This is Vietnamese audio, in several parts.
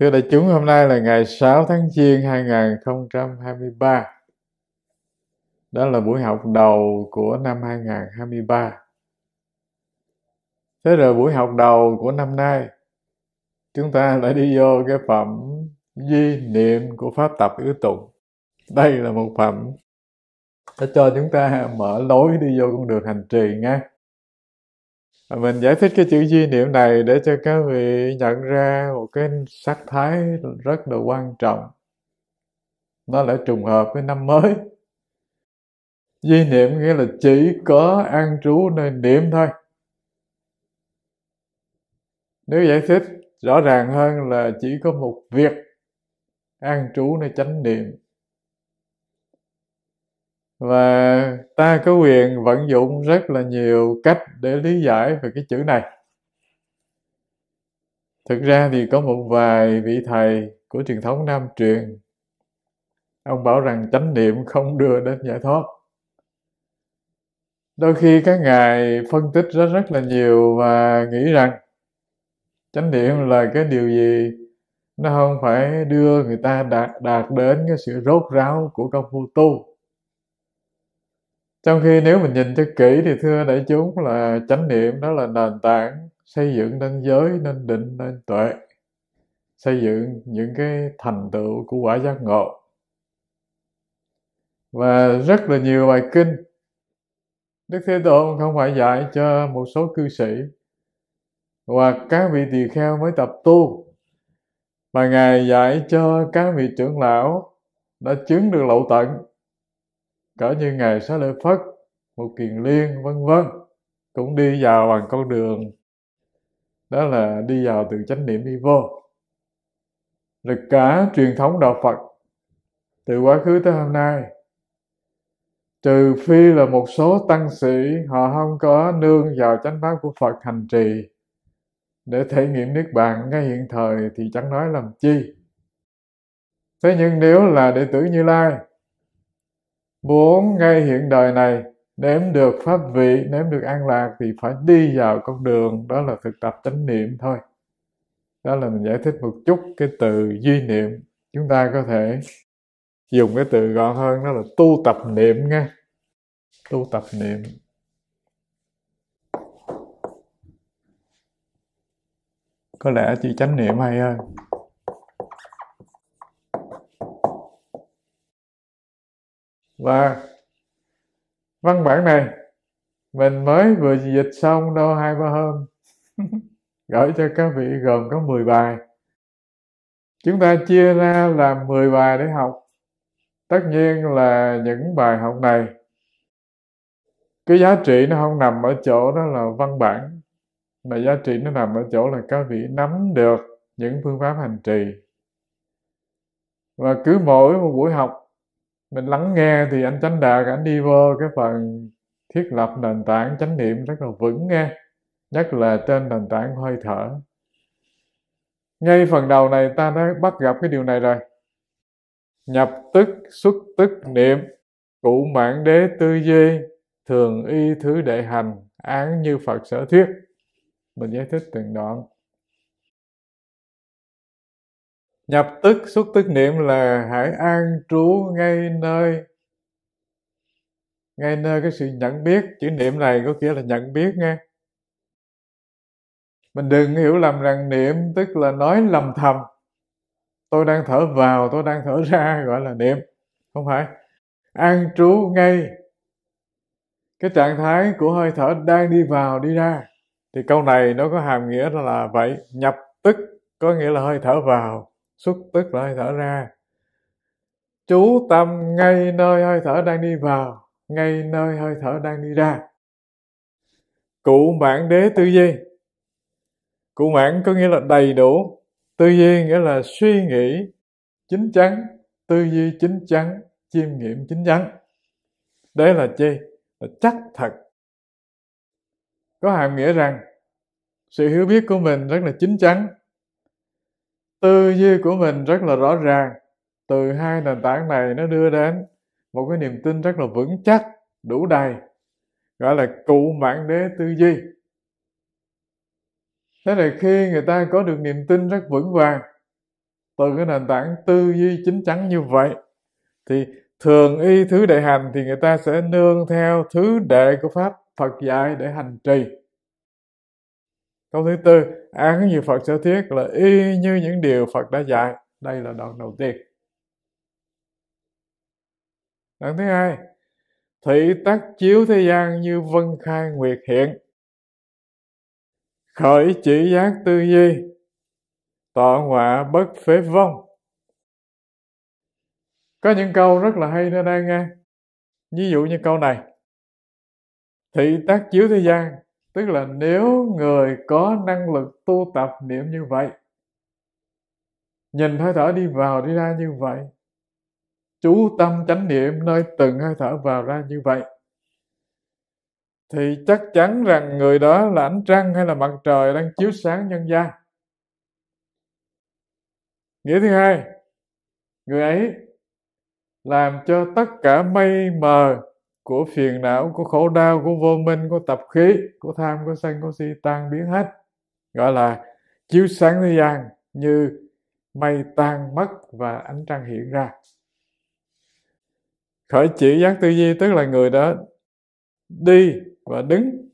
Thưa đại chúng, hôm nay là ngày 6 tháng Giêng 2023. Đó là buổi học đầu của năm 2023. Thế rồi buổi học đầu của năm nay, chúng ta đã đi vô cái phẩm di niệm của Pháp Tập Yếu Tụng. Đây là một phẩm đã cho chúng ta mở lối đi vô con đường hành trì nghe mình giải thích cái chữ duy niệm này để cho các vị nhận ra một cái sắc thái rất là quan trọng nó lại trùng hợp với năm mới duy niệm nghĩa là chỉ có an trú nơi niệm thôi nếu giải thích rõ ràng hơn là chỉ có một việc an trú nơi chánh niệm và ta có quyền vận dụng rất là nhiều cách để lý giải về cái chữ này thực ra thì có một vài vị thầy của truyền thống nam truyền ông bảo rằng chánh niệm không đưa đến giải thoát đôi khi các ngài phân tích rất rất là nhiều và nghĩ rằng chánh niệm là cái điều gì nó không phải đưa người ta đạt đạt đến cái sự rốt ráo của công phu tu trong khi nếu mình nhìn cho kỹ thì thưa đại chúng là chánh niệm đó là nền tảng xây dựng nên giới nên định nên tuệ xây dựng những cái thành tựu của quả giác ngộ và rất là nhiều bài kinh đức thế tôn không phải dạy cho một số cư sĩ và các vị tỳ kheo mới tập tu mà ngài dạy cho các vị trưởng lão đã chứng được lậu tận cỡ như ngài Xá Lợi Phất, một Kiền Liên vân vân cũng đi vào bằng con đường đó là đi vào từ chánh niệm đi vô rồi cả truyền thống đạo Phật từ quá khứ tới hôm nay trừ phi là một số tăng sĩ họ không có nương vào chánh pháp của Phật hành trì để thể nghiệm niết bàn ngay hiện thời thì chẳng nói làm chi thế nhưng nếu là đệ tử như lai muốn ngay hiện đời này nếm được pháp vị nếm được an lạc thì phải đi vào con đường đó là thực tập chánh niệm thôi đó là mình giải thích một chút cái từ duy niệm chúng ta có thể dùng cái từ gọn hơn đó là tu tập niệm nghe tu tập niệm có lẽ chỉ chánh niệm hay hơn và văn bản này mình mới vừa dịch xong đâu hai ba hôm gửi cho các vị gồm có 10 bài chúng ta chia ra làm 10 bài để học tất nhiên là những bài học này cái giá trị nó không nằm ở chỗ đó là văn bản mà giá trị nó nằm ở chỗ là các vị nắm được những phương pháp hành trì và cứ mỗi một buổi học mình lắng nghe thì anh chánh đạt anh đi vô cái phần thiết lập nền tảng chánh niệm rất là vững nghe nhất là trên nền tảng hơi thở ngay phần đầu này ta đã bắt gặp cái điều này rồi nhập tức xuất tức niệm cụ mạng đế tư duy thường y thứ đệ hành án như phật sở thuyết mình giải thích từng đoạn nhập tức xuất tức niệm là hãy an trú ngay nơi ngay nơi cái sự nhận biết chữ niệm này có nghĩa là nhận biết nghe mình đừng hiểu lầm rằng niệm tức là nói lầm thầm tôi đang thở vào tôi đang thở ra gọi là niệm không phải an trú ngay cái trạng thái của hơi thở đang đi vào đi ra thì câu này nó có hàm nghĩa là vậy nhập tức có nghĩa là hơi thở vào xuất tức là hơi thở ra chú tâm ngay nơi hơi thở đang đi vào ngay nơi hơi thở đang đi ra cụ mãn đế tư duy cụ mãn có nghĩa là đầy đủ tư duy nghĩa là suy nghĩ chính chắn tư duy chính chắn chiêm nghiệm chính chắn đấy là chi là chắc thật có hàm nghĩa rằng sự hiểu biết của mình rất là chính chắn tư duy của mình rất là rõ ràng từ hai nền tảng này nó đưa đến một cái niềm tin rất là vững chắc đủ đầy gọi là cụ mạng đế tư duy thế là khi người ta có được niềm tin rất vững vàng từ cái nền tảng tư duy chính chắn như vậy thì thường y thứ đệ hành thì người ta sẽ nương theo thứ đệ của pháp phật dạy để hành trì câu thứ tư án như phật sở thiết là y như những điều phật đã dạy đây là đoạn đầu tiên đoạn thứ hai thị tác chiếu thế gian như vân khai nguyệt hiện khởi chỉ giác tư duy tọa họa bất phế vong có những câu rất là hay nơi đây nghe ví dụ như câu này thị tác chiếu thế gian tức là nếu người có năng lực tu tập niệm như vậy nhìn hơi thở đi vào đi ra như vậy chú tâm chánh niệm nơi từng hơi thở vào ra như vậy thì chắc chắn rằng người đó là ánh trăng hay là mặt trời đang chiếu sáng nhân gian nghĩa thứ hai người ấy làm cho tất cả mây mờ của phiền não của khổ đau của vô minh của tập khí của tham của sân của si tan biến hết gọi là chiếu sáng thế gian như mây tan mất và ánh trăng hiện ra khởi chỉ giác tư duy tức là người đó đi và đứng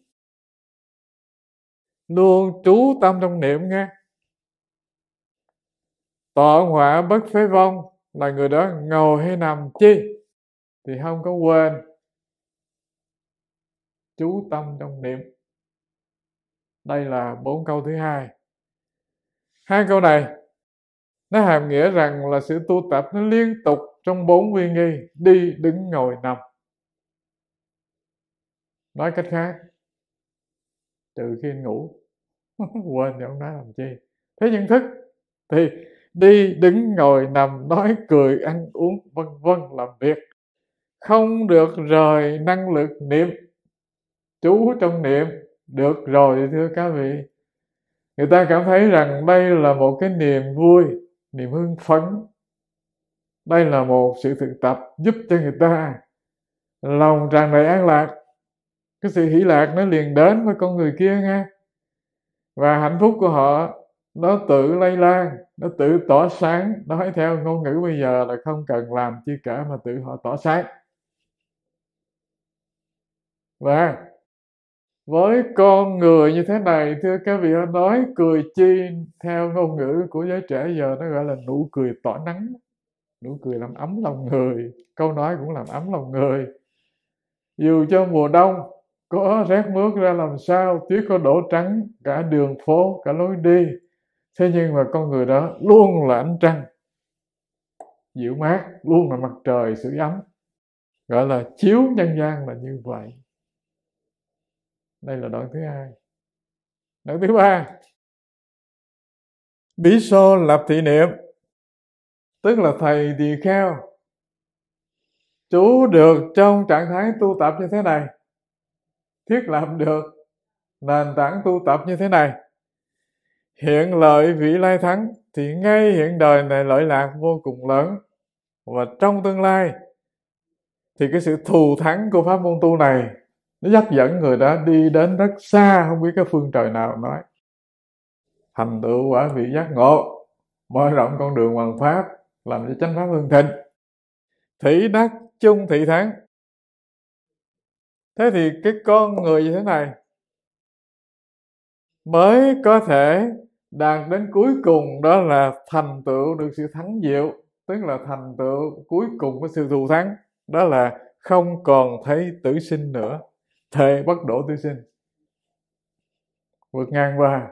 luôn trú tâm trong niệm nghe tọa hỏa bất phế vong là người đó ngồi hay nằm chi thì không có quên chú tâm trong niệm đây là bốn câu thứ hai hai câu này nó hàm nghĩa rằng là sự tu tập nó liên tục trong bốn viên nghi đi đứng ngồi nằm nói cách khác trừ khi ngủ quên thì ông nói làm chi thế nhận thức thì đi đứng ngồi nằm nói cười ăn uống vân vân làm việc không được rời năng lực niệm chú trong niệm được rồi thưa các vị người ta cảm thấy rằng đây là một cái niềm vui niềm hưng phấn đây là một sự thực tập giúp cho người ta lòng tràn đầy an lạc cái sự hỷ lạc nó liền đến với con người kia nghe và hạnh phúc của họ nó tự lây lan nó tự tỏ sáng nói theo ngôn ngữ bây giờ là không cần làm chi cả mà tự họ tỏ sáng và với con người như thế này thưa các vị ơi nói cười chi theo ngôn ngữ của giới trẻ giờ nó gọi là nụ cười tỏa nắng nụ cười làm ấm lòng người câu nói cũng làm ấm lòng người dù cho mùa đông có rét mướt ra làm sao tuyết có đổ trắng cả đường phố cả lối đi thế nhưng mà con người đó luôn là ánh trăng dịu mát luôn là mặt trời sự ấm gọi là chiếu nhân gian là như vậy đây là đoạn thứ hai đoạn thứ ba bí so lập thị niệm tức là thầy tỳ kheo chú được trong trạng thái tu tập như thế này thiết lập được nền tảng tu tập như thế này hiện lợi vị lai thắng thì ngay hiện đời này lợi lạc vô cùng lớn và trong tương lai thì cái sự thù thắng của pháp môn tu này nó dắt dẫn người ta đi đến rất xa không biết cái phương trời nào nói thành tựu quả vị giác ngộ mở rộng con đường hoàng pháp làm cho chánh pháp hương thịnh thị đắc chung thị thắng thế thì cái con người như thế này mới có thể đạt đến cuối cùng đó là thành tựu được sự thắng diệu tức là thành tựu cuối cùng của sự thù thắng đó là không còn thấy tử sinh nữa thề bất đổ tôi sinh vượt ngang qua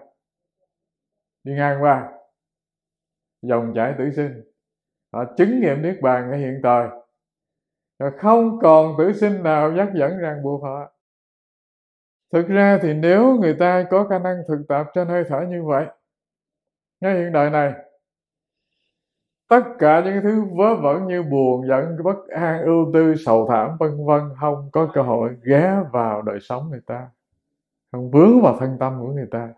đi ngang qua dòng chảy tử sinh họ chứng nghiệm niết bàn ở hiện tại rồi không còn tử sinh nào dắt dẫn ràng buộc họ thực ra thì nếu người ta có khả năng thực tập trên hơi thở như vậy ngay hiện đại này tất cả những thứ vớ vẩn như buồn giận bất an ưu tư sầu thảm vân vân không có cơ hội ghé vào đời sống người ta không vướng vào thân tâm của người ta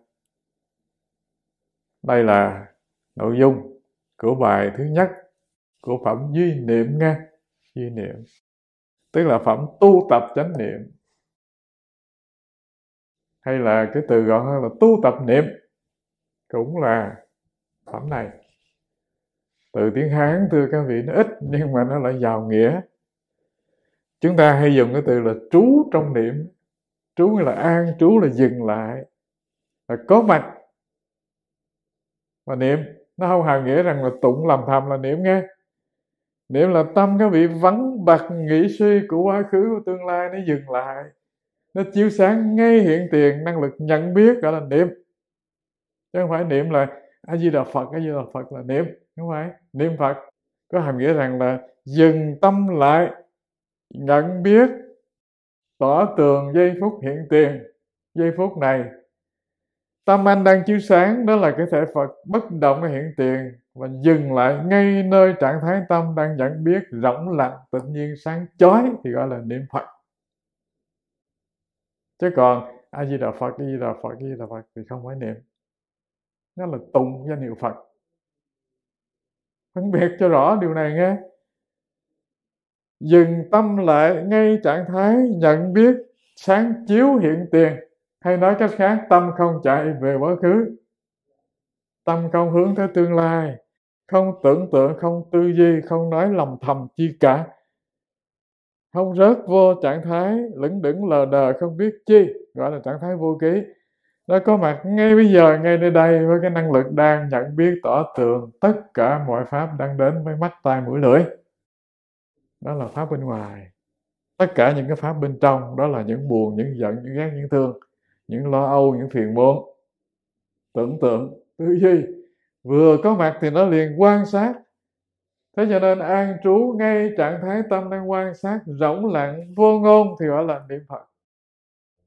đây là nội dung của bài thứ nhất của phẩm duy niệm nghe duy niệm tức là phẩm tu tập chánh niệm hay là cái từ gọi hơn là tu tập niệm cũng là phẩm này từ tiếng hán thưa các vị nó ít nhưng mà nó lại giàu nghĩa chúng ta hay dùng cái từ là trú trong niệm trú là an trú là dừng lại là có mặt mà niệm nó không hàm nghĩa rằng là tụng làm thầm là niệm nghe niệm là tâm các vị vắng bặt nghĩ suy của quá khứ của tương lai nó dừng lại nó chiếu sáng ngay hiện tiền năng lực nhận biết gọi là niệm chứ không phải niệm là a di đà phật a di đà phật là niệm đúng không phải niệm phật có hàm nghĩa rằng là dừng tâm lại nhận biết tỏ tường giây phút hiện tiền giây phút này tâm anh đang chiếu sáng đó là cái thể phật bất động hiện tiền và dừng lại ngay nơi trạng thái tâm đang nhận biết rỗng lặng tự nhiên sáng chói thì gọi là niệm phật chứ còn a di đà phật a di đà phật a di đà phật thì không phải niệm nó là tụng danh hiệu phật phân biệt cho rõ điều này nghe dừng tâm lại ngay trạng thái nhận biết sáng chiếu hiện tiền hay nói cách khác tâm không chạy về quá khứ tâm không hướng tới tương lai không tưởng tượng không tư duy không nói lầm thầm chi cả không rớt vô trạng thái lững đững lờ đờ không biết chi gọi là trạng thái vô ký nó có mặt ngay bây giờ ngay nơi đây với cái năng lực đang nhận biết tỏ tường tất cả mọi pháp đang đến với mắt tai mũi lưỡi đó là pháp bên ngoài tất cả những cái pháp bên trong đó là những buồn những giận những ghét những thương những lo âu những phiền muộn tưởng tượng tư duy vừa có mặt thì nó liền quan sát thế cho nên an trú ngay trạng thái tâm đang quan sát rỗng lặng vô ngôn thì gọi là niệm phật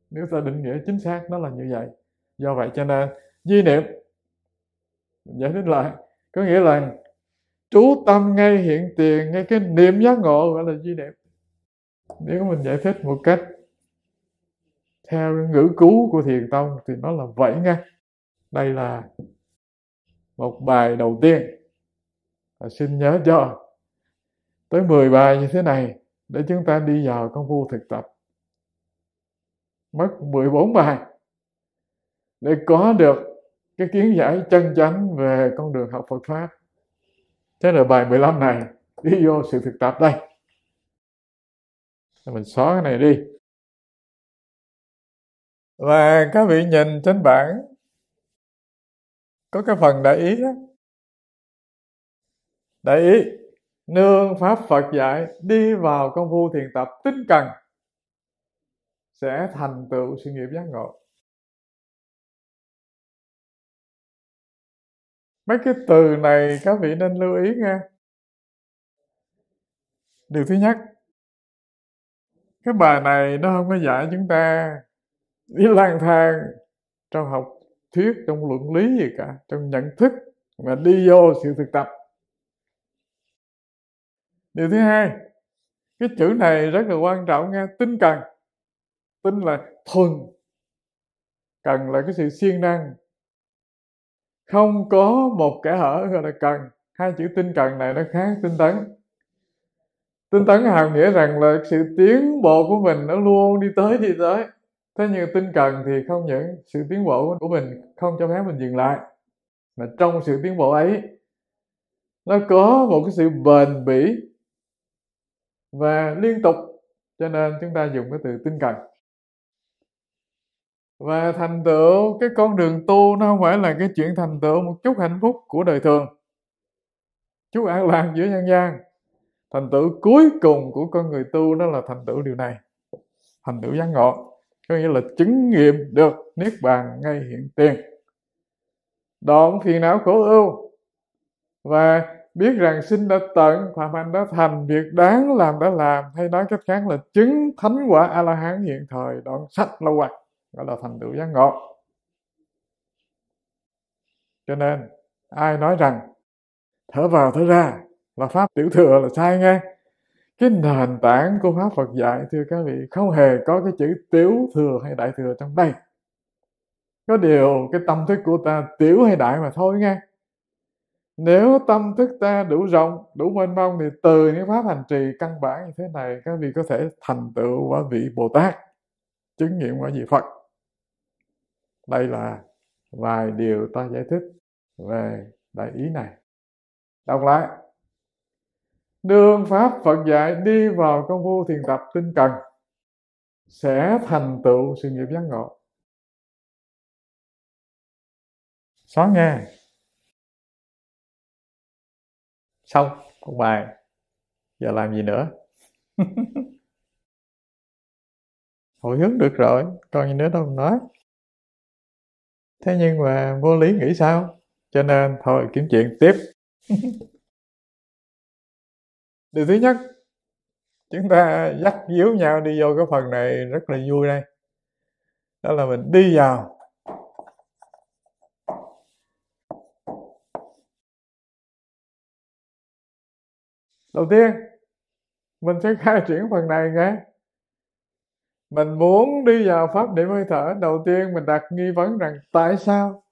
nếu ta định nghĩa chính xác nó là như vậy do vậy cho nên di niệm giải thích lại có nghĩa là chú tâm ngay hiện tiền ngay cái niệm giác ngộ gọi là di niệm nếu mình giải thích một cách theo ngữ cú của thiền tông thì nó là vậy nha đây là một bài đầu tiên và xin nhớ cho tới 10 bài như thế này để chúng ta đi vào công phu thực tập mất 14 bài để có được cái kiến giải chân chánh về con đường học Phật Pháp. Thế là bài 15 này đi vô sự thực tập đây. Mình xóa cái này đi. Và các vị nhìn trên bảng có cái phần đại ý đó. Đại ý nương pháp Phật dạy đi vào công phu thiền tập tinh cần sẽ thành tựu sự nghiệp giác ngộ mấy cái từ này các vị nên lưu ý nghe điều thứ nhất cái bài này nó không có dạy chúng ta đi lang thang trong học thuyết trong luận lý gì cả trong nhận thức mà đi vô sự thực tập điều thứ hai cái chữ này rất là quan trọng nghe tinh cần tinh là thuần cần là cái sự siêng năng không có một kẻ hở gọi là cần hai chữ tinh cần này nó khác tinh tấn tinh tấn hàm nghĩa rằng là sự tiến bộ của mình nó luôn đi tới đi tới thế nhưng tinh cần thì không những sự tiến bộ của mình không cho phép mình dừng lại mà trong sự tiến bộ ấy nó có một cái sự bền bỉ và liên tục cho nên chúng ta dùng cái từ tinh cần và thành tựu cái con đường tu nó không phải là cái chuyện thành tựu một chút hạnh phúc của đời thường chút an lạc giữa nhân gian thành tựu cuối cùng của con người tu đó là thành tựu điều này thành tựu giác ngộ có nghĩa là chứng nghiệm được niết bàn ngay hiện tiền đoạn phiền não khổ ưu và biết rằng sinh đã tận phạm hành đã thành việc đáng làm đã làm hay nói cách khác là chứng thánh quả a la hán hiện thời đoạn sạch lâu hoài gọi là thành tựu giác ngộ cho nên ai nói rằng thở vào thở ra là pháp tiểu thừa là sai nghe cái nền tảng của pháp Phật dạy thưa các vị không hề có cái chữ tiểu thừa hay đại thừa trong đây có điều cái tâm thức của ta tiểu hay đại mà thôi nghe nếu tâm thức ta đủ rộng đủ mênh mông thì từ những pháp hành trì căn bản như thế này các vị có thể thành tựu quả vị bồ tát chứng nghiệm quả vị phật đây là vài điều ta giải thích về đại ý này đọc lại đường pháp phật dạy đi vào công phu thiền tập tinh cần sẽ thành tựu sự nghiệp giác ngộ xóa nghe xong một bài giờ làm gì nữa hồi hướng được rồi còn gì nữa đâu mà nói thế nhưng mà vô lý nghĩ sao cho nên thôi kiếm chuyện tiếp điều thứ nhất chúng ta dắt díu nhau đi vô cái phần này rất là vui đây đó là mình đi vào đầu tiên mình sẽ khai triển phần này nghe mình muốn đi vào pháp để hơi thở đầu tiên mình đặt nghi vấn rằng tại sao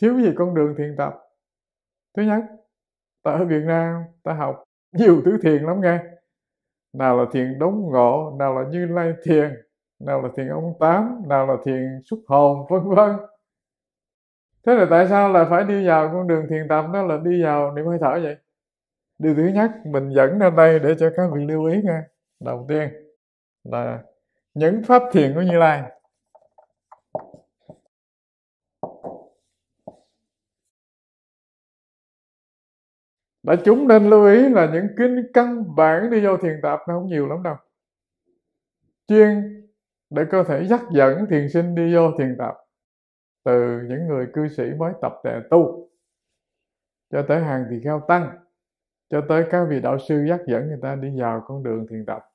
thiếu gì con đường thiền tập thứ nhất ta ở việt nam ta học nhiều thứ thiền lắm nghe nào là thiền đống ngộ nào là như lai thiền nào là thiền ông tám nào là thiền xuất hồn vân vân thế là tại sao là phải đi vào con đường thiền tập đó là đi vào niệm hơi thở vậy điều thứ nhất mình dẫn ra đây để cho các vị lưu ý nghe đầu tiên là những pháp thiền của như lai đã chúng nên lưu ý là những kinh căn bản đi vô thiền tập nó không nhiều lắm đâu chuyên để cơ thể dắt dẫn thiền sinh đi vô thiền tập từ những người cư sĩ mới tập tệ tu cho tới hàng tỳ kheo tăng cho tới các vị đạo sư dắt dẫn người ta đi vào con đường thiền tập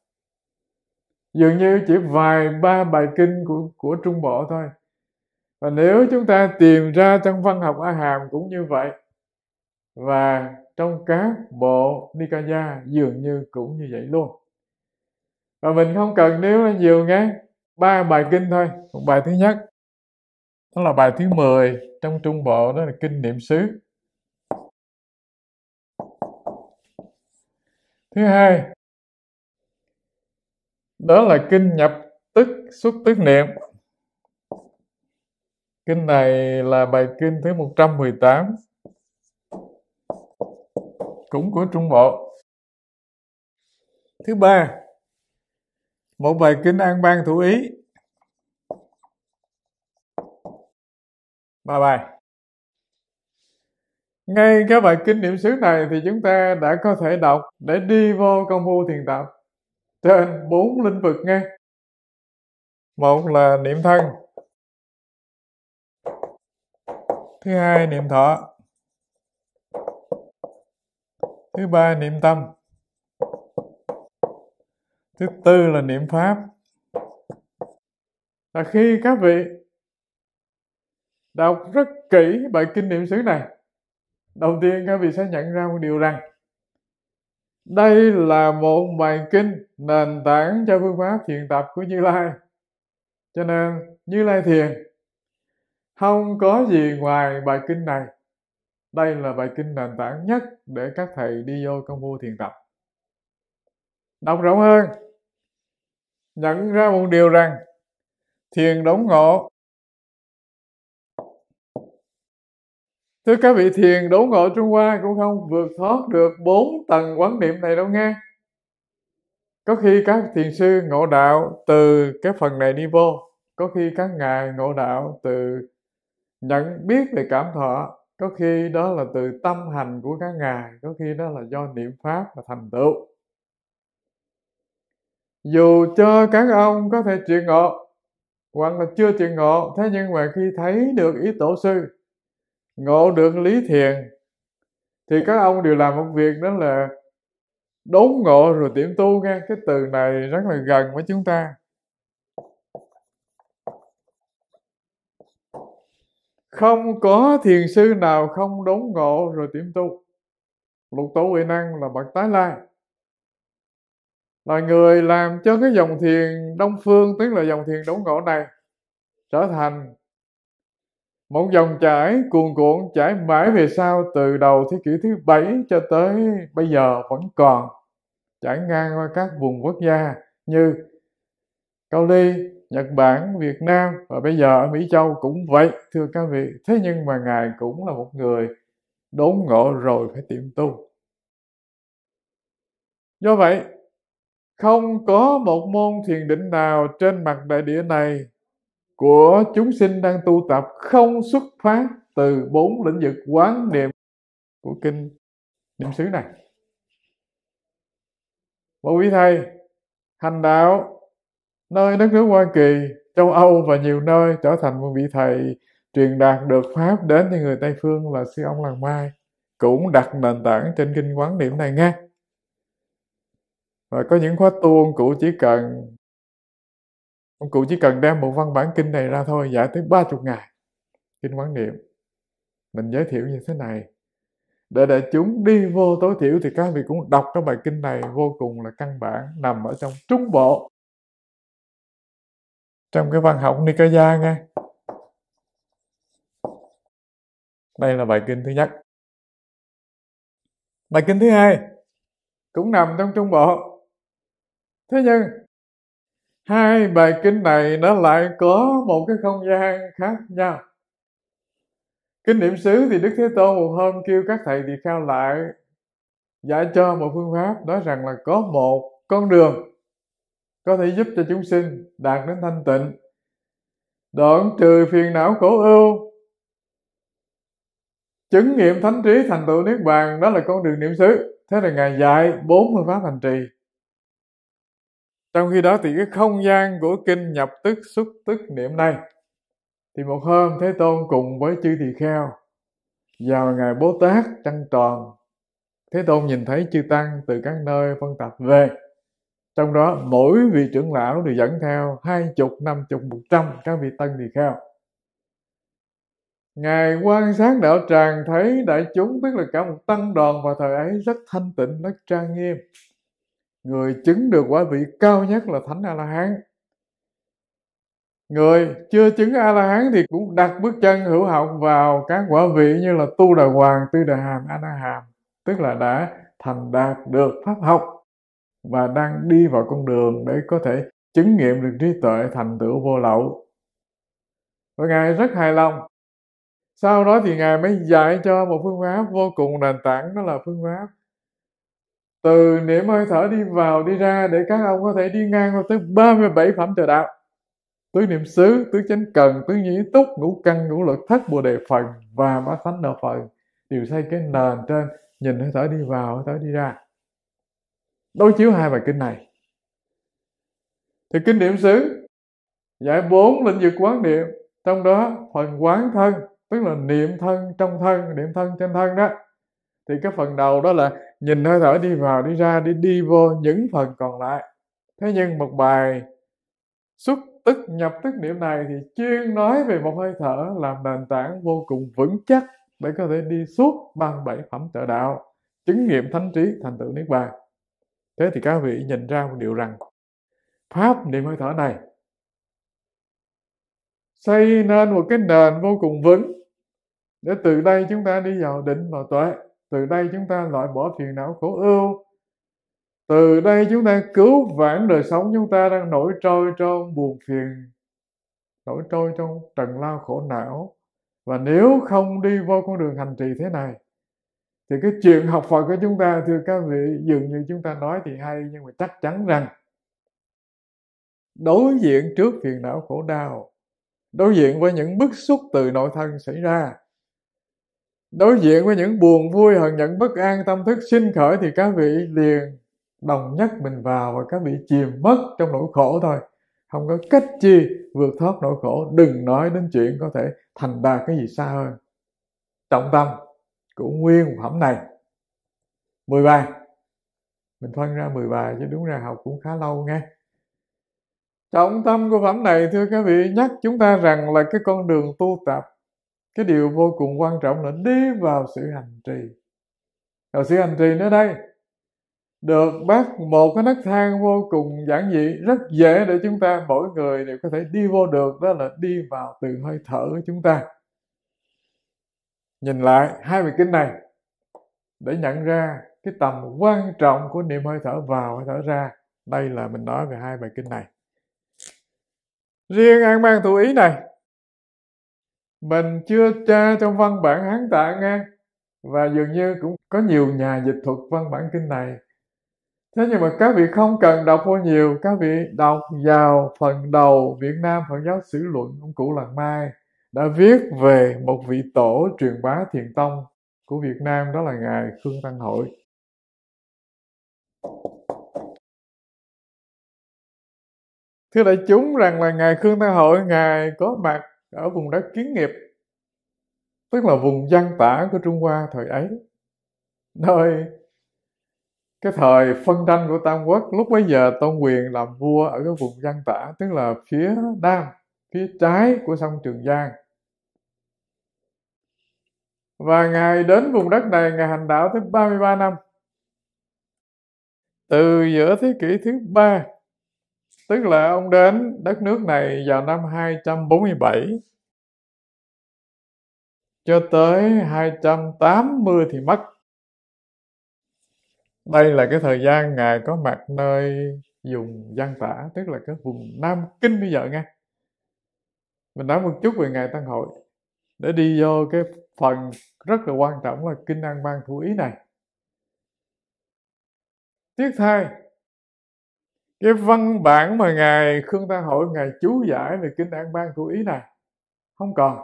dường như chỉ vài ba bài kinh của của trung bộ thôi và nếu chúng ta tìm ra trong văn học a hàm cũng như vậy và trong các bộ nikaya dường như cũng như vậy luôn và mình không cần nếu là nhiều nghe ba bài kinh thôi bài thứ nhất đó là bài thứ 10 trong trung bộ đó là kinh niệm xứ thứ hai đó là kinh nhập tức xuất tức niệm kinh này là bài kinh thứ 118 cũng của trung bộ thứ ba một bài kinh an bang thủ ý ba bài ngay các bài kinh niệm xứ này thì chúng ta đã có thể đọc để đi vô công phu thiền tập trên bốn lĩnh vực nghe một là niệm thân thứ hai niệm thọ thứ ba niệm tâm thứ tư là niệm pháp là khi các vị đọc rất kỹ bài kinh niệm xứ này đầu tiên các vị sẽ nhận ra một điều rằng đây là một bài kinh nền tảng cho phương pháp thiền tập của như lai cho nên như lai thiền không có gì ngoài bài kinh này đây là bài kinh nền tảng nhất để các thầy đi vô công phu thiền tập đọc rộng hơn nhận ra một điều rằng thiền đốn ngộ thưa các vị thiền đấu ngộ trung hoa cũng không vượt thoát được bốn tầng quán niệm này đâu nghe có khi các thiền sư ngộ đạo từ cái phần này đi vô có khi các ngài ngộ đạo từ nhận biết về cảm thọ có khi đó là từ tâm hành của các ngài có khi đó là do niệm pháp và thành tựu dù cho các ông có thể chuyện ngộ hoặc là chưa chuyện ngộ thế nhưng mà khi thấy được ý tổ sư ngộ được lý thiền thì các ông đều làm một việc đó là đốn ngộ rồi tiệm tu nghe cái từ này rất là gần với chúng ta không có thiền sư nào không đốn ngộ rồi tiệm tu lục tổ huệ năng là bậc tái lai là người làm cho cái dòng thiền đông phương tức là dòng thiền đốn ngộ này trở thành một dòng chảy cuồn cuộn chảy mãi về sau từ đầu thế kỷ thứ bảy cho tới bây giờ vẫn còn chảy ngang qua các vùng quốc gia như Cao Ly, Nhật Bản, Việt Nam và bây giờ ở Mỹ Châu cũng vậy thưa các vị. Thế nhưng mà Ngài cũng là một người đốn ngộ rồi phải tiệm tu. Do vậy, không có một môn thiền định nào trên mặt đại địa này của chúng sinh đang tu tập không xuất phát từ bốn lĩnh vực quán niệm của kinh niệm xứ này một quý thầy hành đạo nơi đất nước hoa kỳ châu âu và nhiều nơi trở thành một vị thầy truyền đạt được pháp đến những người tây phương là sư ông làng mai cũng đặt nền tảng trên kinh quán niệm này nghe và có những khóa tu cũ chỉ cần ông cụ chỉ cần đem một văn bản kinh này ra thôi giải tới 30 ngày kinh quán niệm mình giới thiệu như thế này để đại chúng đi vô tối thiểu thì các vị cũng đọc cái bài kinh này vô cùng là căn bản nằm ở trong trung bộ trong cái văn học Nikaya nghe đây là bài kinh thứ nhất bài kinh thứ hai cũng nằm trong trung bộ thế nhưng hai bài kinh này nó lại có một cái không gian khác nhau kinh niệm xứ thì đức thế tôn một hôm kêu các thầy tỳ khao lại giải cho một phương pháp nói rằng là có một con đường có thể giúp cho chúng sinh đạt đến thanh tịnh đoạn trừ phiền não khổ ưu chứng nghiệm thánh trí thành tựu niết bàn đó là con đường niệm xứ thế là ngài dạy bốn phương pháp hành trì trong khi đó thì cái không gian của kinh nhập tức xuất tức niệm này thì một hôm thế tôn cùng với chư tỳ kheo vào ngày bố tát trăng tròn thế tôn nhìn thấy chư tăng từ các nơi phân tập về trong đó mỗi vị trưởng lão đều dẫn theo hai chục năm chục một trăm các vị tăng tỳ kheo ngài quan sát đạo tràng thấy đại chúng tức là cả một tăng đoàn vào thời ấy rất thanh tịnh rất trang nghiêm người chứng được quả vị cao nhất là thánh a la hán người chưa chứng a la hán thì cũng đặt bước chân hữu họng vào các quả vị như là tu đà hoàng tư đà hàm a la hàm tức là đã thành đạt được pháp học và đang đi vào con đường để có thể chứng nghiệm được trí tuệ thành tựu vô lậu và ngài rất hài lòng sau đó thì ngài mới dạy cho một phương pháp vô cùng nền tảng đó là phương pháp từ niệm hơi thở đi vào đi ra để các ông có thể đi ngang qua tới 37 phẩm trời đạo tứ niệm xứ tứ chánh cần tứ nhĩ túc ngũ căn ngũ lực thất bồ đề phần và bá thánh đạo phần đều xây cái nền trên nhìn hơi thở đi vào hơi thở đi ra đối chiếu hai bài kinh này thì kinh niệm xứ giải bốn lĩnh vực quán niệm trong đó phần quán thân tức là niệm thân trong thân niệm thân trên thân đó thì cái phần đầu đó là nhìn hơi thở đi vào đi ra đi đi vô những phần còn lại thế nhưng một bài xuất tức nhập tức niệm này thì chuyên nói về một hơi thở làm nền tảng vô cùng vững chắc để có thể đi suốt bằng bảy phẩm trợ đạo chứng nghiệm thánh trí thành tựu niết bàn thế thì các vị nhìn ra một điều rằng pháp niệm hơi thở này xây nên một cái nền vô cùng vững để từ đây chúng ta đi vào định và tuệ từ đây chúng ta loại bỏ phiền não khổ ưu từ đây chúng ta cứu vãn đời sống chúng ta đang nổi trôi trong buồn phiền nổi trôi trong trần lao khổ não và nếu không đi vô con đường hành trì thế này thì cái chuyện học Phật của chúng ta thưa các vị dường như chúng ta nói thì hay nhưng mà chắc chắn rằng đối diện trước phiền não khổ đau đối diện với những bức xúc từ nội thân xảy ra đối diện với những buồn vui hận nhận bất an tâm thức sinh khởi thì các vị liền đồng nhất mình vào và các vị chìm mất trong nỗi khổ thôi không có cách chi vượt thoát nỗi khổ đừng nói đến chuyện có thể thành đạt cái gì xa hơn trọng tâm của nguyên phẩm này mười bài mình phân ra mười bài chứ đúng ra học cũng khá lâu nghe trọng tâm của phẩm này thưa các vị nhắc chúng ta rằng là cái con đường tu tập cái điều vô cùng quan trọng là đi vào sự hành trì và sự hành trì nữa đây được bắt một cái nấc thang vô cùng giản dị rất dễ để chúng ta mỗi người đều có thể đi vô được đó là đi vào từ hơi thở của chúng ta nhìn lại hai bài kinh này để nhận ra cái tầm quan trọng của niệm hơi thở vào hơi thở ra đây là mình nói về hai bài kinh này riêng an mang thủ ý này mình chưa tra trong văn bản hán tạ nghe và dường như cũng có nhiều nhà dịch thuật văn bản kinh này thế nhưng mà các vị không cần đọc vô nhiều các vị đọc vào phần đầu việt nam phật giáo sử luận ông cụ làng mai đã viết về một vị tổ truyền bá thiền tông của việt nam đó là ngài khương tăng hội thưa đại chúng rằng là ngài khương tăng hội ngài có mặt ở vùng đất kiến nghiệp tức là vùng văn tả của Trung Hoa thời ấy nơi cái thời phân tranh của Tam Quốc lúc bấy giờ Tôn Quyền làm vua ở cái vùng văn tả tức là phía nam phía trái của sông Trường Giang và Ngài đến vùng đất này Ngài hành đạo tới 33 năm từ giữa thế kỷ thứ ba tức là ông đến đất nước này vào năm 247 cho tới 280 thì mất. Đây là cái thời gian Ngài có mặt nơi vùng văn Tả, tức là cái vùng Nam Kinh bây giờ nghe. Mình nói một chút về Ngài Tăng Hội để đi vô cái phần rất là quan trọng là Kinh An Bang Thủ Ý này. Tiếc thay, cái văn bản mà ngài khương ta hội ngài chú giải về kinh an bang của ý này không còn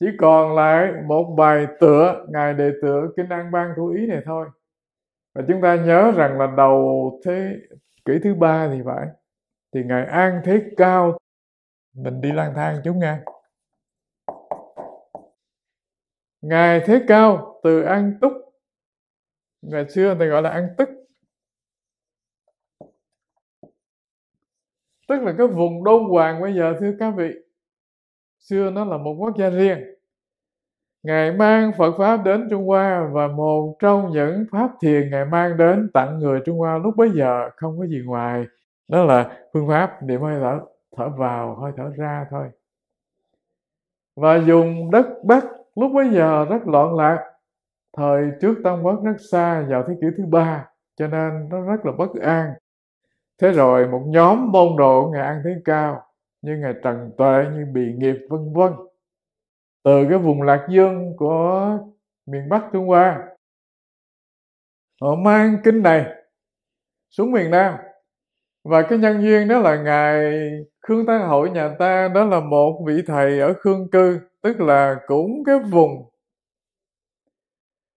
chỉ còn lại một bài tựa ngài đề tựa kinh an bang của ý này thôi và chúng ta nhớ rằng là đầu thế kỷ thứ ba thì phải thì ngài an thế cao mình đi lang thang chúng nghe ngài thế cao từ an túc ngày xưa người ta gọi là an tức tức là cái vùng Đông Hoàng bây giờ thưa các vị xưa nó là một quốc gia riêng Ngài mang Phật Pháp đến Trung Hoa và một trong những Pháp thiền Ngài mang đến tặng người Trung Hoa lúc bấy giờ không có gì ngoài. Đó là phương pháp niệm hơi thở, thở vào, hơi thở ra thôi. Và dùng đất Bắc lúc bấy giờ rất loạn lạc. Thời trước Tam Quốc rất xa vào thế kỷ thứ ba cho nên nó rất là bất an thế rồi một nhóm môn đồ ngài an thế cao như ngài trần tuệ như bị nghiệp vân vân từ cái vùng lạc dương của miền bắc trung hoa họ mang kinh này xuống miền nam và cái nhân duyên đó là ngài khương tăng hội nhà ta đó là một vị thầy ở khương cư tức là cũng cái vùng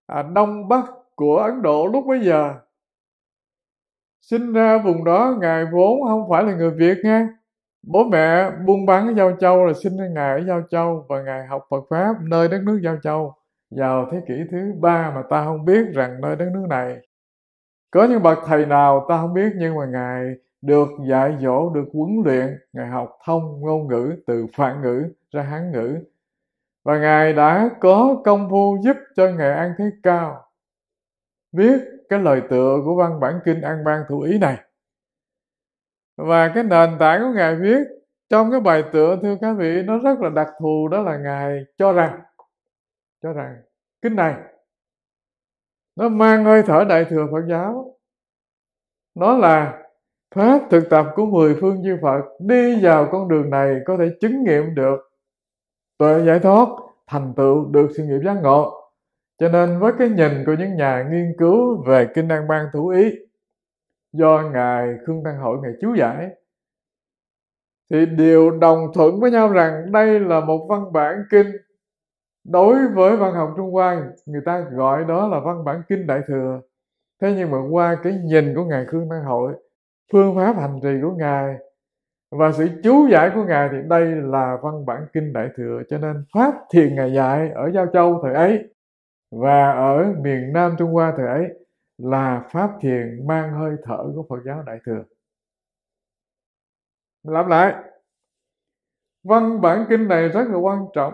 à, đông bắc của ấn độ lúc bấy giờ sinh ra vùng đó ngài vốn không phải là người việt nha bố mẹ buôn bán ở giao châu là sinh ra ngài ở giao châu và ngài học phật pháp nơi đất nước giao châu vào thế kỷ thứ ba mà ta không biết rằng nơi đất nước này có những bậc thầy nào ta không biết nhưng mà ngài được dạy dỗ được huấn luyện ngài học thông ngôn ngữ từ phạn ngữ ra hán ngữ và ngài đã có công phu giúp cho ngài an thế cao viết cái lời tựa của văn bản kinh an bang thủ ý này và cái nền tảng của ngài viết trong cái bài tựa thưa các vị nó rất là đặc thù đó là ngài cho rằng cho rằng kinh này nó mang hơi thở đại thừa phật giáo nó là pháp thực tập của mười phương chư phật đi vào con đường này có thể chứng nghiệm được tuệ giải thoát thành tựu được sự nghiệp giác ngộ cho nên với cái nhìn của những nhà nghiên cứu về kinh đăng ban thủ ý do ngài khương tăng hội ngài chú giải thì đều đồng thuận với nhau rằng đây là một văn bản kinh đối với văn học trung hoa người ta gọi đó là văn bản kinh đại thừa thế nhưng mà qua cái nhìn của ngài khương tăng hội phương pháp hành trì của ngài và sự chú giải của ngài thì đây là văn bản kinh đại thừa cho nên pháp thiền ngài dạy ở giao châu thời ấy và ở miền Nam Trung Hoa thời ấy là pháp thiền mang hơi thở của Phật giáo Đại thừa. Lặp lại, văn bản kinh này rất là quan trọng.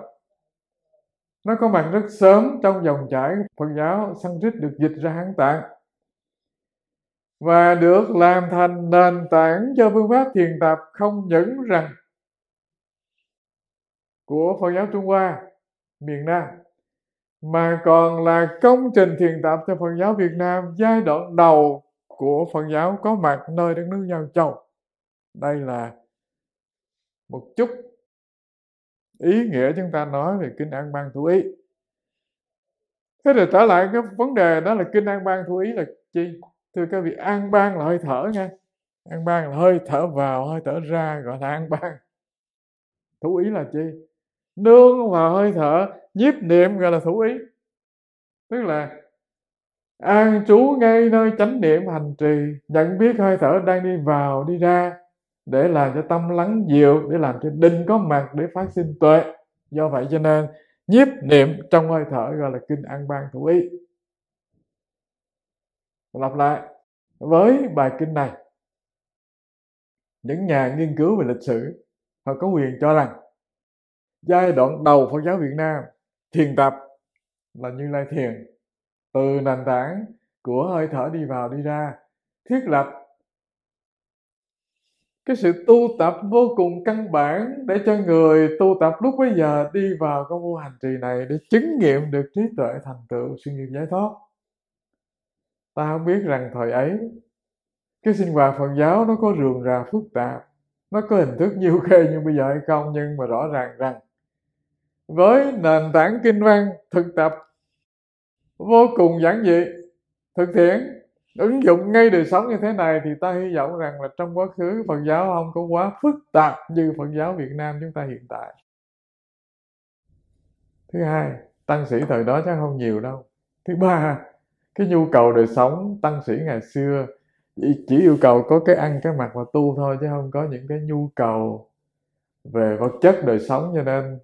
Nó có mặt rất sớm trong dòng chảy Phật giáo Sanskrit được dịch ra Hán Tạng và được làm thành nền tảng cho phương pháp thiền tập không những rằng của Phật giáo Trung Hoa miền Nam mà còn là công trình thiền tập cho Phật giáo Việt Nam giai đoạn đầu của Phật giáo có mặt nơi đất nước Giao Châu. Đây là một chút ý nghĩa chúng ta nói về Kinh An Bang Thủ Ý. Thế rồi trở lại cái vấn đề đó là Kinh An Bang Thủ Ý là chi? Thưa các vị, An Bang là hơi thở nha. An Bang là hơi thở vào, hơi thở ra gọi là An Bang. Thủ Ý là chi? nương vào hơi thở nhiếp niệm gọi là thủ ý tức là an trú ngay nơi chánh niệm hành trì nhận biết hơi thở đang đi vào đi ra để làm cho tâm lắng dịu để làm cho đinh có mặt để phát sinh tuệ do vậy cho nên nhiếp niệm trong hơi thở gọi là kinh an bang thủ ý lặp lại với bài kinh này những nhà nghiên cứu về lịch sử họ có quyền cho rằng giai đoạn đầu Phật giáo Việt Nam thiền tập là Như Lai thiền từ nền tảng của hơi thở đi vào đi ra thiết lập cái sự tu tập vô cùng căn bản để cho người tu tập lúc bấy giờ đi vào công vô hành trì này để chứng nghiệm được trí tuệ thành tựu sự nghiệp giải thoát ta không biết rằng thời ấy cái sinh hoạt phật giáo nó có rườm rà phức tạp nó có hình thức nhiều khê như bây giờ hay không nhưng mà rõ ràng rằng với nền tảng kinh văn thực tập vô cùng giản dị thực tiễn ứng dụng ngay đời sống như thế này thì ta hy vọng rằng là trong quá khứ Phật giáo không có quá phức tạp như Phật giáo Việt Nam chúng ta hiện tại. Thứ hai, tăng sĩ thời đó chắc không nhiều đâu. Thứ ba, cái nhu cầu đời sống tăng sĩ ngày xưa chỉ, chỉ yêu cầu có cái ăn cái mặc và tu thôi chứ không có những cái nhu cầu về vật chất đời sống cho nên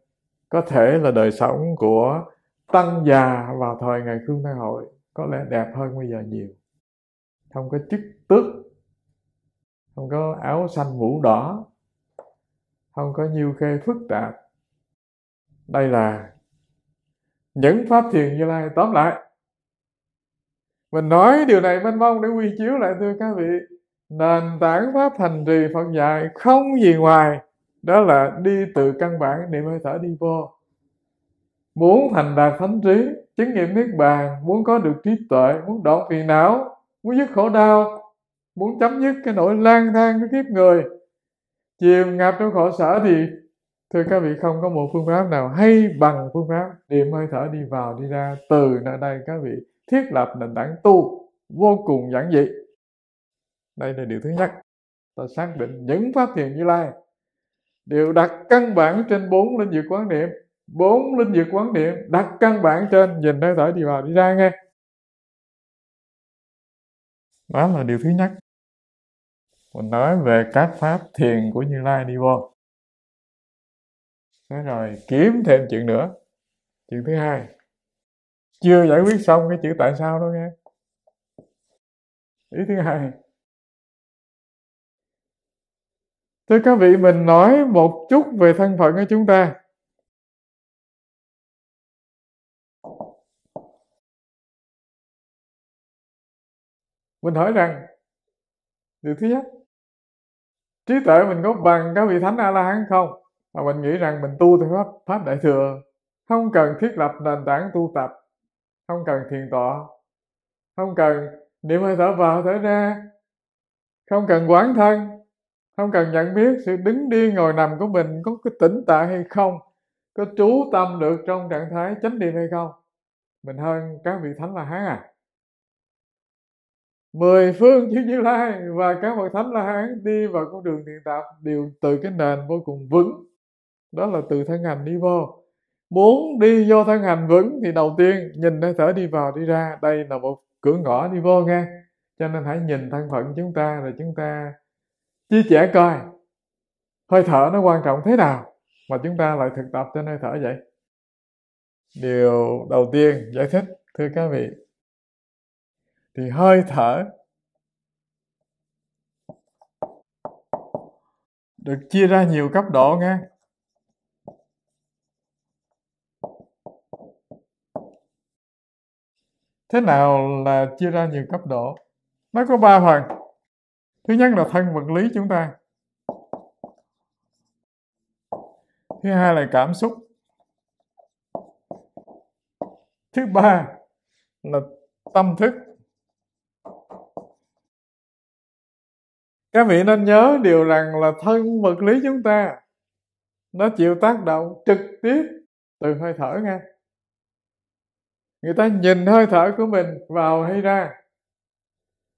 có thể là đời sống của tăng già vào thời ngày khương thái hội có lẽ đẹp hơn bây giờ nhiều không có chức tước không có áo xanh mũ đỏ không có nhiều khê phức tạp đây là những pháp thiền như lai tóm lại mình nói điều này mênh mong để quy chiếu lại thưa các vị nền tảng pháp thành trì phật dạy không gì ngoài đó là đi từ căn bản niệm hơi thở đi vô muốn thành đạt thánh trí chứng nghiệm niết bàn muốn có được trí tuệ muốn đoạn phiền não muốn dứt khổ đau muốn chấm dứt cái nỗi lang thang của kiếp người chìm ngập trong khổ sở thì thưa các vị không có một phương pháp nào hay bằng phương pháp niệm hơi thở đi vào đi ra từ nơi đây các vị thiết lập nền tảng tu vô cùng giản dị đây là điều thứ nhất ta xác định những phát hiện như lai đều đặt căn bản trên bốn linh vực quán niệm bốn linh vực quán niệm đặt căn bản trên nhìn hơi thở đi vào đi ra nghe đó là điều thứ nhất mình nói về các pháp thiền của như lai đi vô thế rồi kiếm thêm chuyện nữa chuyện thứ hai chưa giải quyết xong cái chữ tại sao đó nghe ý thứ hai Thưa các vị, mình nói một chút về thân phận của chúng ta. Mình hỏi rằng, điều thứ nhất, trí tuệ mình có bằng các vị thánh A-la-hán không? Mà mình nghĩ rằng mình tu theo pháp, pháp Đại Thừa, không cần thiết lập nền tảng tu tập, không cần thiền tọa, không cần niệm hơi thở vào thở ra, không cần quán thân, không cần nhận biết sự đứng đi ngồi nằm của mình có cái tỉnh tại hay không có chú tâm được trong trạng thái chánh niệm hay không mình hơn các vị thánh là hán à mười phương chư như lai và các vị thánh là hán đi vào con đường thiền tập đều từ cái nền vô cùng vững đó là từ thân hành đi vô muốn đi vô thân hành vững thì đầu tiên nhìn hơi thở đi vào đi ra đây là một cửa ngõ đi vô nghe cho nên hãy nhìn thân phận chúng ta rồi chúng ta chia trẻ coi hơi thở nó quan trọng thế nào mà chúng ta lại thực tập trên hơi thở vậy điều đầu tiên giải thích thưa các vị thì hơi thở được chia ra nhiều cấp độ nghe thế nào là chia ra nhiều cấp độ nó có ba phần thứ nhất là thân vật lý chúng ta thứ hai là cảm xúc thứ ba là tâm thức các vị nên nhớ điều rằng là thân vật lý chúng ta nó chịu tác động trực tiếp từ hơi thở nghe người ta nhìn hơi thở của mình vào hay ra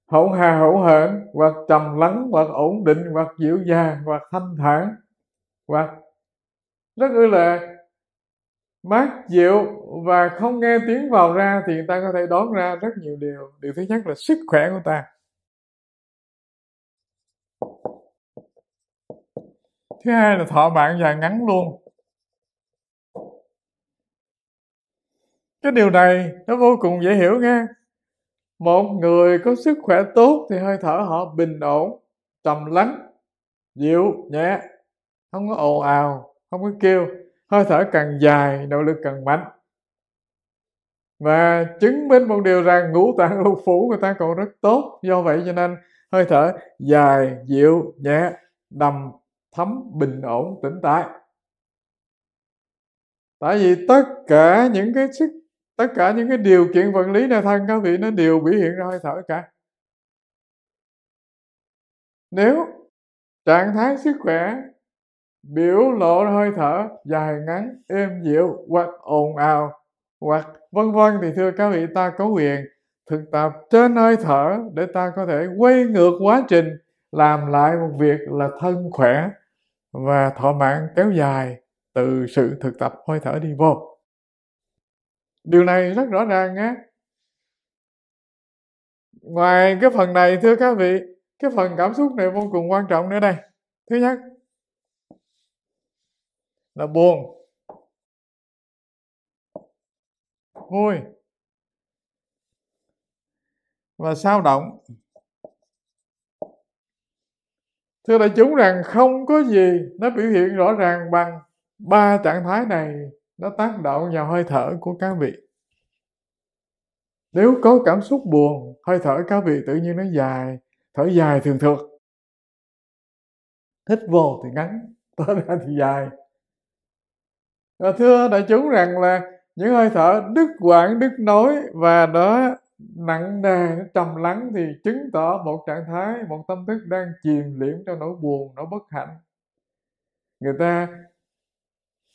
hỗn hà hỗn hận hoặc trầm lắng hoặc ổn định hoặc dịu dàng hoặc thanh thản hoặc rất ư là mát dịu và không nghe tiếng vào ra thì người ta có thể đón ra rất nhiều điều điều thứ nhất là sức khỏe của ta thứ hai là thọ mạng dài ngắn luôn cái điều này nó vô cùng dễ hiểu nghe một người có sức khỏe tốt thì hơi thở họ bình ổn trầm lắng dịu nhẹ không có ồn ào không có kêu hơi thở càng dài động lực càng mạnh và chứng minh một điều rằng ngũ tạng lục phủ người ta còn rất tốt do vậy cho nên hơi thở dài dịu nhẹ đầm thấm bình ổn tĩnh tại tại vì tất cả những cái sức tất cả những cái điều kiện vật lý này thân các vị nó đều biểu hiện ra hơi thở cả nếu trạng thái sức khỏe biểu lộ hơi thở dài ngắn êm dịu hoặc ồn ào hoặc vân vân thì thưa các vị ta có quyền thực tập trên hơi thở để ta có thể quay ngược quá trình làm lại một việc là thân khỏe và thọ mạng kéo dài từ sự thực tập hơi thở đi vô điều này rất rõ ràng nhé ngoài cái phần này thưa các vị cái phần cảm xúc này vô cùng quan trọng nữa đây thứ nhất là buồn vui và sao động thưa đại chúng rằng không có gì nó biểu hiện rõ ràng bằng ba trạng thái này nó tác động vào hơi thở của các vị nếu có cảm xúc buồn hơi thở các vị tự nhiên nó dài thở dài thường thường thích vô thì ngắn thở ra thì dài và thưa đại chúng rằng là những hơi thở đứt quãng đứt nối và đó nặng nề trầm lắng thì chứng tỏ một trạng thái một tâm thức đang chìm liễm cho nỗi buồn nỗi bất hạnh người ta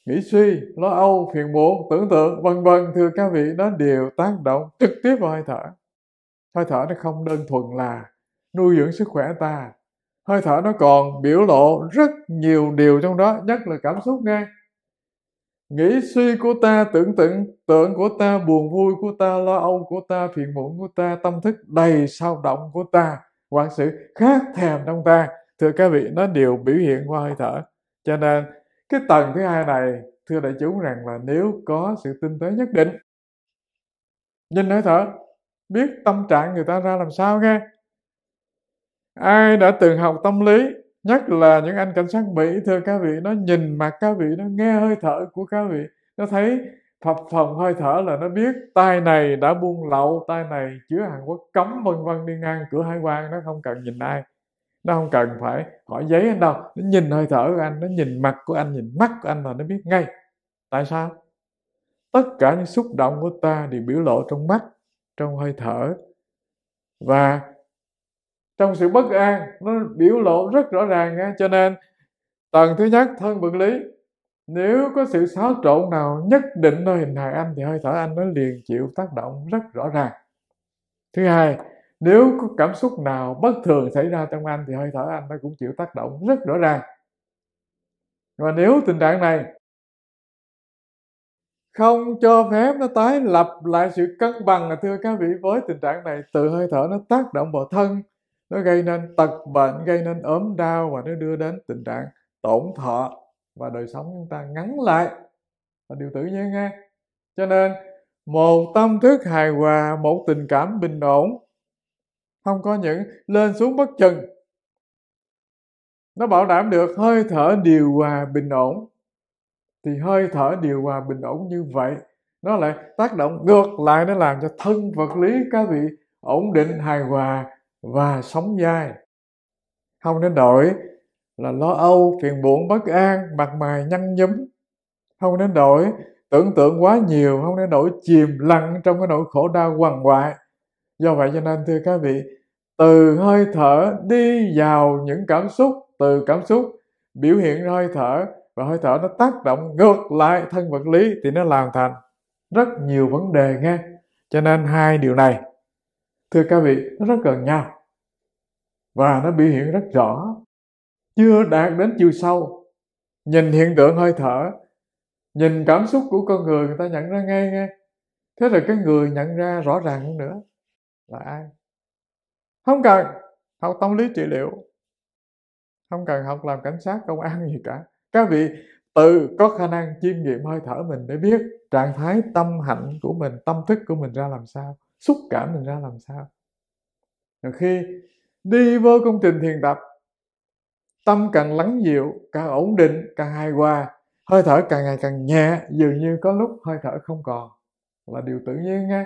nghĩ suy lo âu phiền muộn tưởng tượng vân vân thưa các vị nó đều tác động trực tiếp vào hơi thở hơi thở nó không đơn thuần là nuôi dưỡng sức khỏe ta hơi thở nó còn biểu lộ rất nhiều điều trong đó nhất là cảm xúc nghe nghĩ suy của ta tưởng tượng tưởng của ta buồn vui của ta lo âu của ta phiền muộn của ta tâm thức đầy sao động của ta hoặc sự khát thèm trong ta thưa các vị nó đều biểu hiện qua hơi thở cho nên cái tầng thứ hai này thưa đại chúng rằng là nếu có sự tinh tế nhất định nhìn hơi thở biết tâm trạng người ta ra làm sao nghe ai đã từng học tâm lý nhất là những anh cảnh sát mỹ thưa các vị nó nhìn mặt các vị nó nghe hơi thở của các vị nó thấy phập phồng hơi thở là nó biết tay này đã buông lậu tay này chứa hàng quốc cấm vân vân đi ngang cửa hải quan nó không cần nhìn ai nó không cần phải hỏi giấy anh đâu nó nhìn hơi thở của anh nó nhìn mặt của anh nhìn mắt của anh là nó biết ngay tại sao tất cả những xúc động của ta đều biểu lộ trong mắt trong hơi thở và trong sự bất an nó biểu lộ rất rõ ràng nha cho nên tầng thứ nhất thân vật lý nếu có sự xáo trộn nào nhất định nơi hình hài anh thì hơi thở anh nó liền chịu tác động rất rõ ràng thứ hai nếu có cảm xúc nào bất thường xảy ra trong anh thì hơi thở anh nó cũng chịu tác động rất rõ ràng và nếu tình trạng này không cho phép nó tái lập lại sự cân bằng là thưa các vị với tình trạng này từ hơi thở nó tác động vào thân nó gây nên tật bệnh gây nên ốm đau và nó đưa đến tình trạng tổn thọ và đời sống chúng ta ngắn lại là điều tự nhiên nghe cho nên một tâm thức hài hòa một tình cảm bình ổn không có những lên xuống bất chừng nó bảo đảm được hơi thở điều hòa bình ổn thì hơi thở điều hòa bình ổn như vậy nó lại tác động ngược lại nó làm cho thân vật lý các vị ổn định hài hòa và sống dai không nên đổi là lo âu phiền buồn bất an mặt mày nhăn nhúm không nên đổi tưởng tượng quá nhiều không nên đổi chìm lặng trong cái nỗi khổ đau quằn quại do vậy cho nên thưa các vị từ hơi thở đi vào những cảm xúc từ cảm xúc biểu hiện hơi thở và hơi thở nó tác động ngược lại thân vật lý thì nó làm thành rất nhiều vấn đề nghe cho nên hai điều này thưa các vị nó rất gần nhau và nó biểu hiện rất rõ chưa đạt đến chiều sâu nhìn hiện tượng hơi thở nhìn cảm xúc của con người người ta nhận ra ngay nghe thế rồi cái người nhận ra rõ ràng hơn nữa là ai không cần học tâm lý trị liệu không cần học làm cảnh sát công an gì cả các vị tự có khả năng chiêm nghiệm hơi thở mình để biết trạng thái tâm hạnh của mình tâm thức của mình ra làm sao xúc cảm mình ra làm sao rồi khi đi vô công trình thiền tập tâm càng lắng dịu càng ổn định càng hài hòa hơi thở càng ngày càng nhẹ dường như có lúc hơi thở không còn là điều tự nhiên nghe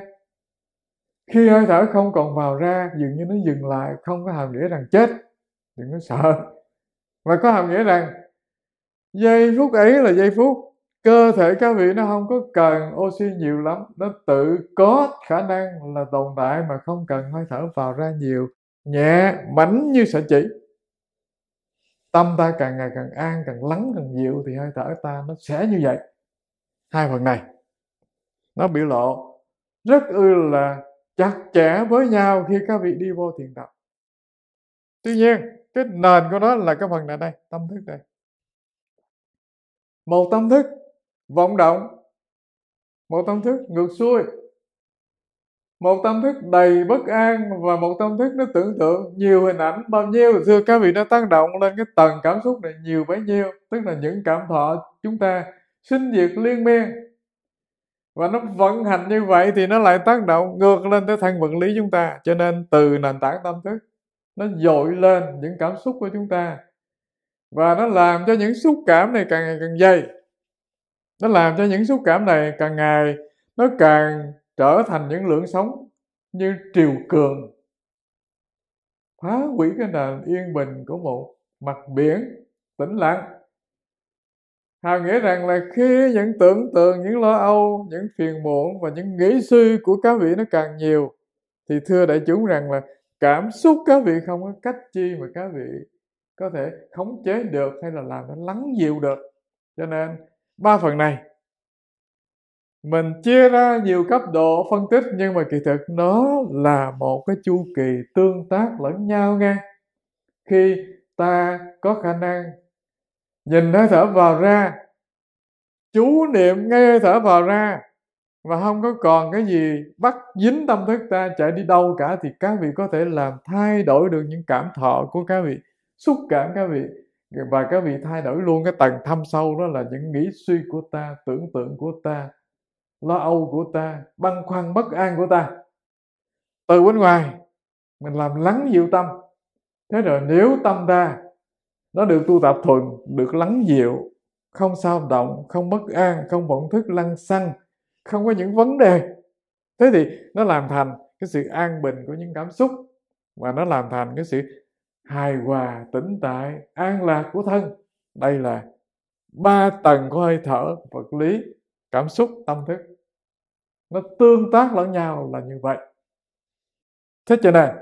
khi hơi thở không còn vào ra dường như nó dừng lại không có hàm nghĩa rằng chết đừng có sợ mà có hàm nghĩa rằng giây phút ấy là giây phút cơ thể cá vị nó không có cần oxy nhiều lắm nó tự có khả năng là tồn tại mà không cần hơi thở vào ra nhiều nhẹ mảnh như sợi chỉ tâm ta càng ngày càng an càng lắng càng dịu thì hơi thở ta nó sẽ như vậy hai phần này nó biểu lộ rất ư là chặt chẽ với nhau khi các vị đi vô thiền tập tuy nhiên cái nền của nó là cái phần này đây tâm thức đây một tâm thức vọng động một tâm thức ngược xuôi một tâm thức đầy bất an và một tâm thức nó tưởng tượng nhiều hình ảnh bao nhiêu thưa các vị nó tác động lên cái tầng cảm xúc này nhiều bấy nhiêu tức là những cảm thọ chúng ta sinh diệt liên miên và nó vận hành như vậy thì nó lại tác động ngược lên tới thân vật lý chúng ta cho nên từ nền tảng tâm thức nó dội lên những cảm xúc của chúng ta và nó làm cho những xúc cảm này càng ngày càng dày nó làm cho những xúc cảm này càng ngày nó càng trở thành những lượng sống như triều cường phá hủy cái nền yên bình của một mặt biển tĩnh lặng hà nghĩa rằng là khi những tưởng tượng những lo âu những phiền muộn và những nghĩ suy của các vị nó càng nhiều thì thưa đại chúng rằng là cảm xúc các vị không có cách chi mà các vị có thể khống chế được hay là làm nó lắng dịu được cho nên ba phần này mình chia ra nhiều cấp độ phân tích nhưng mà kỳ thực nó là một cái chu kỳ tương tác lẫn nhau nghe khi ta có khả năng nhìn hơi thở vào ra chú niệm ngay hơi thở vào ra và không có còn cái gì bắt dính tâm thức ta chạy đi đâu cả thì các vị có thể làm thay đổi được những cảm thọ của các vị xúc cảm các vị và các vị thay đổi luôn cái tầng thâm sâu đó là những nghĩ suy của ta tưởng tượng của ta lo âu của ta băn khoăn bất an của ta từ bên ngoài mình làm lắng dịu tâm thế rồi nếu tâm ta nó được tu tập thuần được lắng dịu không sao động không bất an không vọng thức lăng xăng không có những vấn đề thế thì nó làm thành cái sự an bình của những cảm xúc và nó làm thành cái sự hài hòa tĩnh tại an lạc của thân đây là ba tầng của hơi thở vật lý cảm xúc tâm thức nó tương tác lẫn nhau là như vậy thế cho nên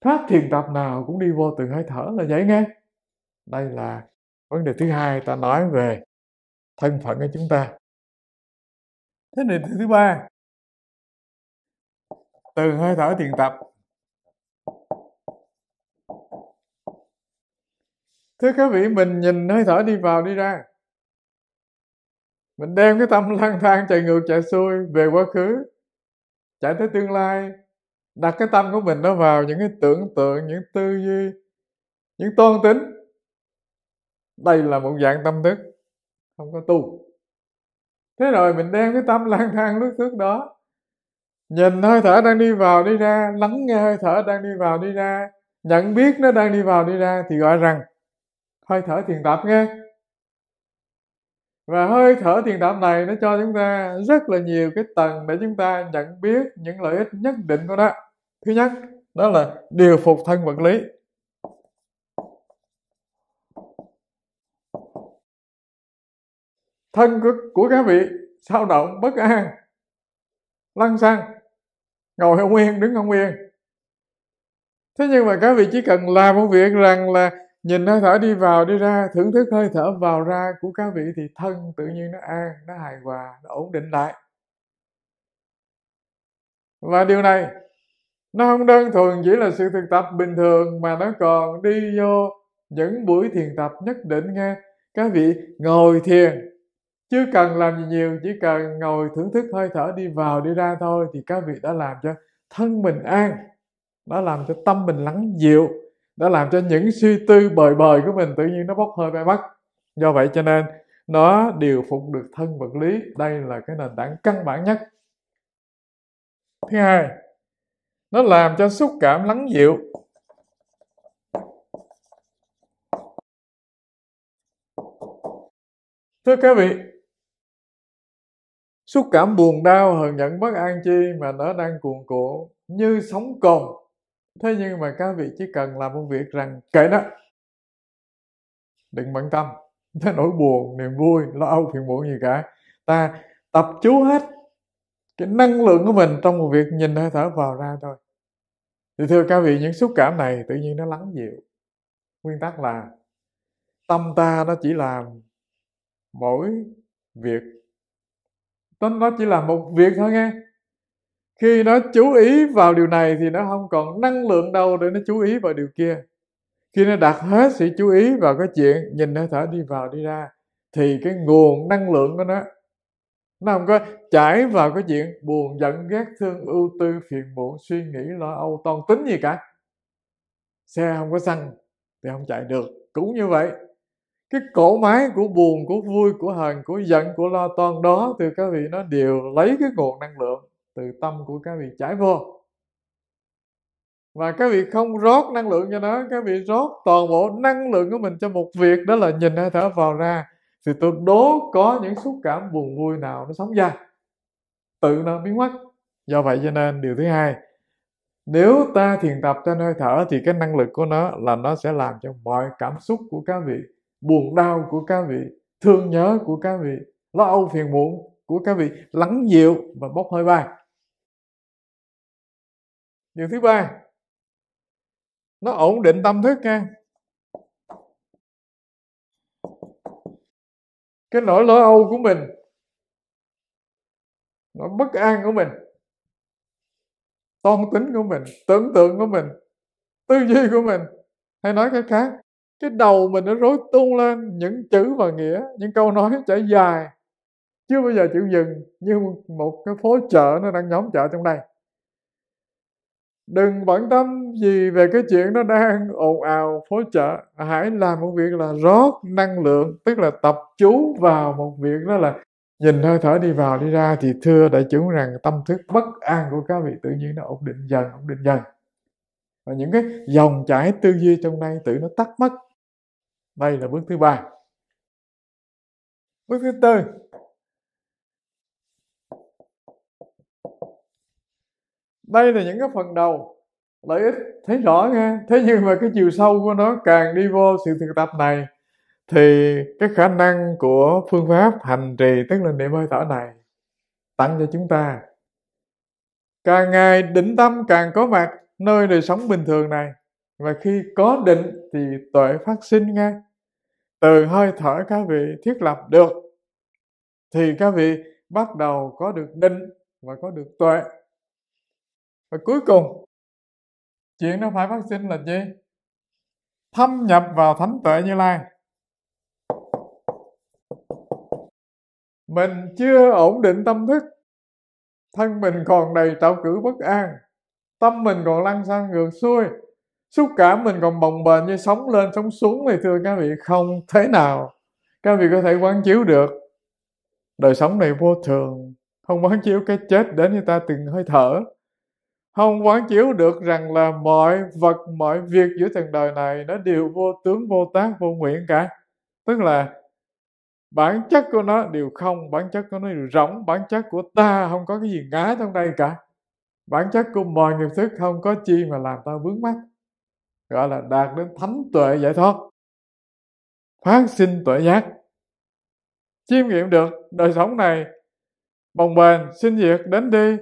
tháp thiền tập nào cũng đi vô từng hơi thở là vậy nghe đây là vấn đề thứ hai ta nói về thân phận của chúng ta thế đề thứ ba từ hơi thở thiền tập thưa các vị mình nhìn hơi thở đi vào đi ra mình đem cái tâm lang thang chạy ngược chạy xuôi về quá khứ chạy tới tương lai đặt cái tâm của mình nó vào những cái tưởng tượng những tư duy những toan tính đây là một dạng tâm thức không có tu thế rồi mình đem cái tâm lang thang lướt thước đó nhìn hơi thở đang đi vào đi ra lắng nghe hơi thở đang đi vào đi ra nhận biết nó đang đi vào đi ra thì gọi rằng hơi thở thiền tập nghe và hơi thở thiền tập này nó cho chúng ta rất là nhiều cái tầng để chúng ta nhận biết những lợi ích nhất định của nó thứ nhất đó là điều phục thân vật lý thân của, của các vị sao động bất an lăn xăng ngồi không yên đứng không yên thế nhưng mà các vị chỉ cần làm một việc rằng là nhìn hơi thở đi vào đi ra thưởng thức hơi thở vào ra của các vị thì thân tự nhiên nó an nó hài hòa nó ổn định lại và điều này nó không đơn thuần chỉ là sự thực tập bình thường mà nó còn đi vô những buổi thiền tập nhất định nghe các vị ngồi thiền chứ cần làm gì nhiều chỉ cần ngồi thưởng thức hơi thở đi vào đi ra thôi thì các vị đã làm cho thân mình an đã làm cho tâm mình lắng dịu đã làm cho những suy tư bời bời của mình tự nhiên nó bốc hơi bay mất do vậy cho nên nó điều phục được thân vật lý đây là cái nền tảng căn bản nhất thứ hai nó làm cho xúc cảm lắng dịu thưa các vị xúc cảm buồn đau hờn giận bất an chi mà nó đang cuồn cuộn như sóng cồn thế nhưng mà các vị chỉ cần làm một việc rằng kệ nó đừng bận tâm tới nỗi buồn niềm vui lo âu phiền muộn gì cả ta tập chú hết cái năng lượng của mình trong một việc nhìn hơi thở vào ra thôi thì thưa các vị những xúc cảm này tự nhiên nó lắng dịu nguyên tắc là tâm ta nó chỉ làm mỗi việc tâm nó chỉ làm một việc thôi nghe khi nó chú ý vào điều này thì nó không còn năng lượng đâu để nó chú ý vào điều kia khi nó đặt hết sự chú ý vào cái chuyện nhìn hơi thở đi vào đi ra thì cái nguồn năng lượng của nó nó không có chảy vào cái chuyện buồn giận ghét thương ưu tư phiền muộn suy nghĩ lo âu toan tính gì cả xe không có xăng thì không chạy được cũng như vậy cái cổ máy của buồn của vui của hờn của giận của lo toan đó từ các vị nó đều lấy cái nguồn năng lượng từ tâm của các vị chảy vô và các vị không rót năng lượng cho nó các vị rót toàn bộ năng lượng của mình cho một việc đó là nhìn hơi thở vào ra thì tôi đố có những xúc cảm buồn vui nào nó sống ra tự nó biến mất do vậy cho nên điều thứ hai nếu ta thiền tập trên hơi thở thì cái năng lực của nó là nó sẽ làm cho mọi cảm xúc của các vị buồn đau của các vị thương nhớ của các vị lo âu phiền muộn của các vị lắng dịu và bốc hơi bay điều thứ ba nó ổn định tâm thức nha cái nỗi lo âu của mình nỗi bất an của mình toan tính của mình tưởng tượng của mình tư duy của mình hay nói cái khác cái đầu mình nó rối tung lên những chữ và nghĩa những câu nói chảy dài chưa bao giờ chịu dừng như một cái phố chợ nó đang nhóm chợ trong đây đừng bận tâm gì về cái chuyện nó đang ồn ào phối trợ hãy làm một việc là rót năng lượng tức là tập chú vào một việc đó là nhìn hơi thở đi vào đi ra thì thưa đại chúng rằng tâm thức bất an của các vị tự nhiên nó ổn định dần ổn định dần và những cái dòng chảy tư duy trong đây tự nó tắt mất đây là bước thứ ba bước thứ tư đây là những cái phần đầu lợi ích thấy rõ nghe thế nhưng mà cái chiều sâu của nó càng đi vô sự thực tập này thì cái khả năng của phương pháp hành trì tức là niệm hơi thở này tặng cho chúng ta càng ngày định tâm càng có mặt nơi đời sống bình thường này và khi có định thì tuệ phát sinh nghe từ hơi thở các vị thiết lập được thì các vị bắt đầu có được định và có được tuệ và cuối cùng chuyện nó phải phát sinh là gì thâm nhập vào thánh tuệ như lai mình chưa ổn định tâm thức thân mình còn đầy tạo cử bất an tâm mình còn lăn sang ngược xuôi xúc cảm mình còn bồng bềnh như sóng lên sóng xuống thì thưa các vị không thế nào các vị có thể quán chiếu được đời sống này vô thường không quán chiếu cái chết đến như ta từng hơi thở không quán chiếu được rằng là mọi vật mọi việc giữa trần đời này nó đều vô tướng vô tác vô nguyện cả tức là bản chất của nó đều không bản chất của nó đều rỗng bản chất của ta không có cái gì ngã trong đây cả bản chất của mọi nghiệp thức không có chi mà làm ta vướng mắt gọi là đạt đến thánh tuệ giải thoát phát sinh tuệ giác chiêm nghiệm được đời sống này bồng bềnh sinh diệt đến đi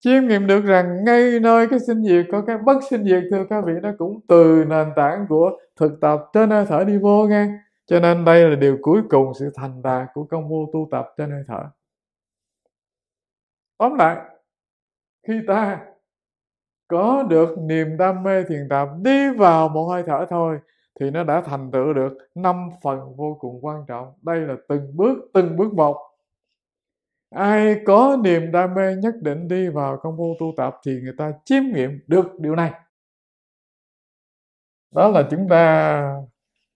chiêm nghiệm được rằng ngay nơi cái sinh diệt có cái bất sinh diệt thưa các vị nó cũng từ nền tảng của thực tập trên hơi thở đi vô nghe cho nên đây là điều cuối cùng sự thành đạt của công vô tu tập trên hơi thở tóm lại khi ta có được niềm đam mê thiền tập đi vào một hơi thở thôi thì nó đã thành tựu được năm phần vô cùng quan trọng đây là từng bước từng bước một ai có niềm đam mê nhất định đi vào công phu tu tập thì người ta chiêm nghiệm được điều này đó là chúng ta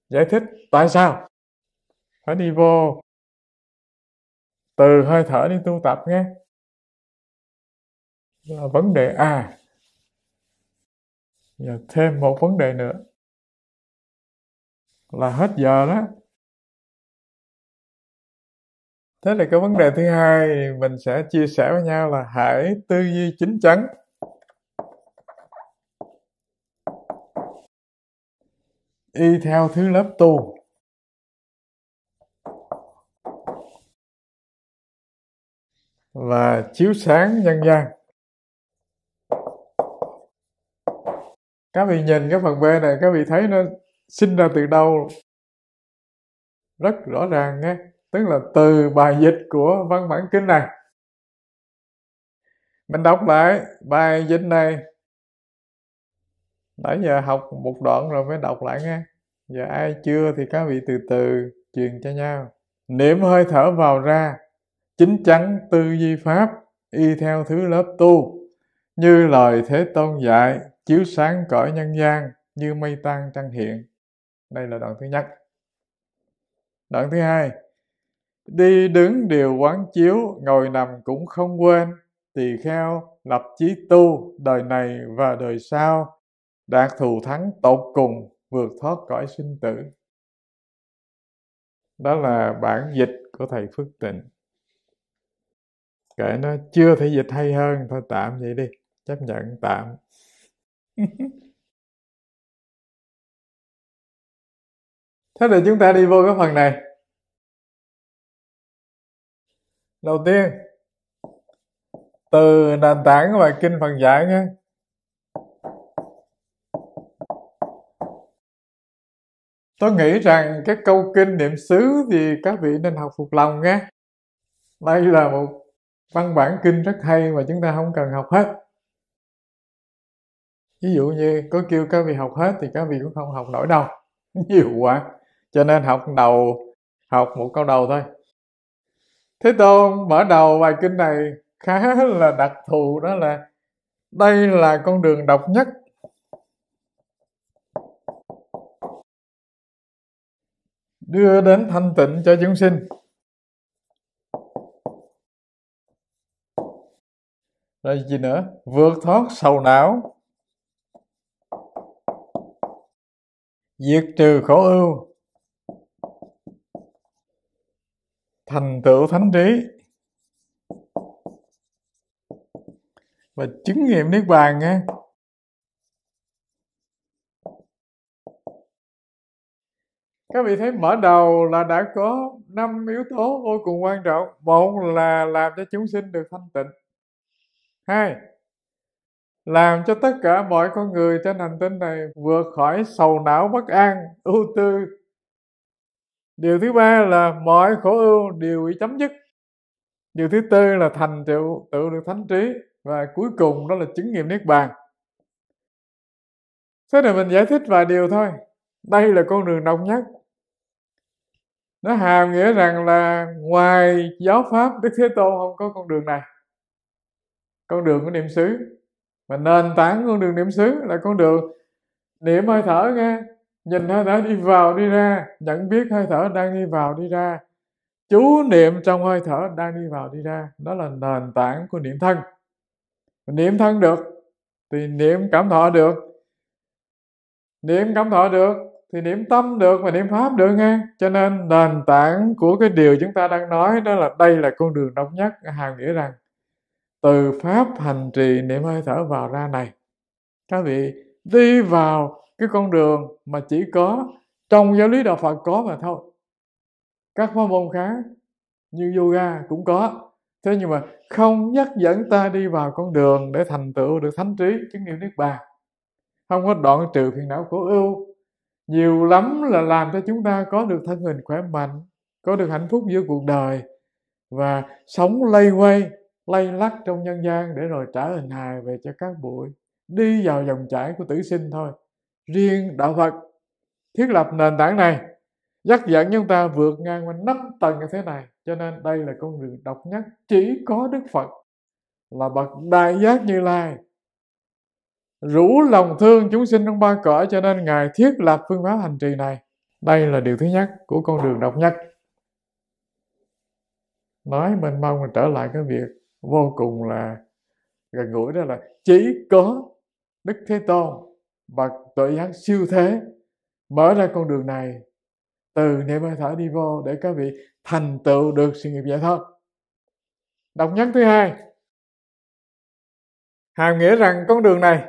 giải thích tại sao phải đi vô từ hơi thở đi tu tập nghe là vấn đề a và thêm một vấn đề nữa là hết giờ đó thế là cái vấn đề thứ hai mình sẽ chia sẻ với nhau là hãy tư duy chính chắn y theo thứ lớp tu và chiếu sáng nhân gian các vị nhìn cái phần b này các vị thấy nó sinh ra từ đâu rất rõ ràng nghe tức là từ bài dịch của văn bản kinh này mình đọc lại bài dịch này nãy giờ học một đoạn rồi mới đọc lại nghe giờ ai chưa thì các vị từ từ truyền cho nhau niệm hơi thở vào ra chính chắn tư duy pháp y theo thứ lớp tu như lời thế tôn dạy chiếu sáng cõi nhân gian như mây tan trăng hiện đây là đoạn thứ nhất đoạn thứ hai đi đứng đều quán chiếu ngồi nằm cũng không quên tỳ kheo lập chí tu đời này và đời sau đạt thù thắng tột cùng vượt thoát cõi sinh tử đó là bản dịch của thầy phước tịnh kể nó chưa thể dịch hay hơn thôi tạm vậy đi chấp nhận tạm thế thì chúng ta đi vô cái phần này đầu tiên từ nền tảng của bài kinh phần giảng nhé tôi nghĩ rằng cái câu kinh niệm xứ thì các vị nên học phục lòng nghe đây là một văn bản kinh rất hay mà chúng ta không cần học hết ví dụ như có kêu các vị học hết thì các vị cũng không học nổi đâu nhiều quá cho nên học đầu học một câu đầu thôi thế tôn mở đầu bài kinh này khá là đặc thù đó là đây là con đường độc nhất đưa đến thanh tịnh cho chúng sinh rồi gì nữa vượt thoát sầu não diệt trừ khổ ưu thành tựu thánh trí và chứng nghiệm niết bàn nghe các vị thấy mở đầu là đã có năm yếu tố vô cùng quan trọng một là làm cho chúng sinh được thanh tịnh hai làm cho tất cả mọi con người trên hành tinh này vượt khỏi sầu não bất an ưu tư điều thứ ba là mọi khổ ưu đều bị chấm dứt điều thứ tư là thành tựu tự được thánh trí và cuối cùng đó là chứng nghiệm niết bàn thế này mình giải thích vài điều thôi đây là con đường độc nhất nó hàm nghĩa rằng là ngoài giáo pháp đức thế tôn không có con đường này con đường của niệm xứ mà nền tảng con đường niệm xứ là con đường niệm hơi thở nghe nhìn hơi thở đi vào đi ra nhận biết hơi thở đang đi vào đi ra chú niệm trong hơi thở đang đi vào đi ra đó là nền tảng của niệm thân niệm thân được thì niệm cảm thọ được niệm cảm thọ được thì niệm tâm được và niệm pháp được nghe cho nên nền tảng của cái điều chúng ta đang nói đó là đây là con đường độc nhất hàm nghĩa rằng từ pháp hành trì niệm hơi thở vào ra này các vị đi vào cái con đường mà chỉ có trong giáo lý đạo Phật có mà thôi các pháp môn khác như yoga cũng có thế nhưng mà không dắt dẫn ta đi vào con đường để thành tựu được thánh trí chứng niệm niết bàn không có đoạn trừ phiền não khổ ưu nhiều lắm là làm cho chúng ta có được thân hình khỏe mạnh có được hạnh phúc giữa cuộc đời và sống lây quay lây lắc trong nhân gian để rồi trả hình hài về cho các bụi đi vào dòng chảy của tử sinh thôi riêng đạo Phật thiết lập nền tảng này dắt dẫn chúng ta vượt ngang qua năm tầng như thế này cho nên đây là con đường độc nhất chỉ có Đức Phật là bậc đại giác như lai rủ lòng thương chúng sinh trong ba cõi cho nên ngài thiết lập phương pháp hành trì này đây là điều thứ nhất của con đường độc nhất nói mình mong mình trở lại cái việc vô cùng là gần gũi đó là chỉ có đức thế tôn và tội giác siêu thế mở ra con đường này từ niệm hơi thở đi vô để các vị thành tựu được sự nghiệp giải thoát độc nhất thứ hai hàm nghĩa rằng con đường này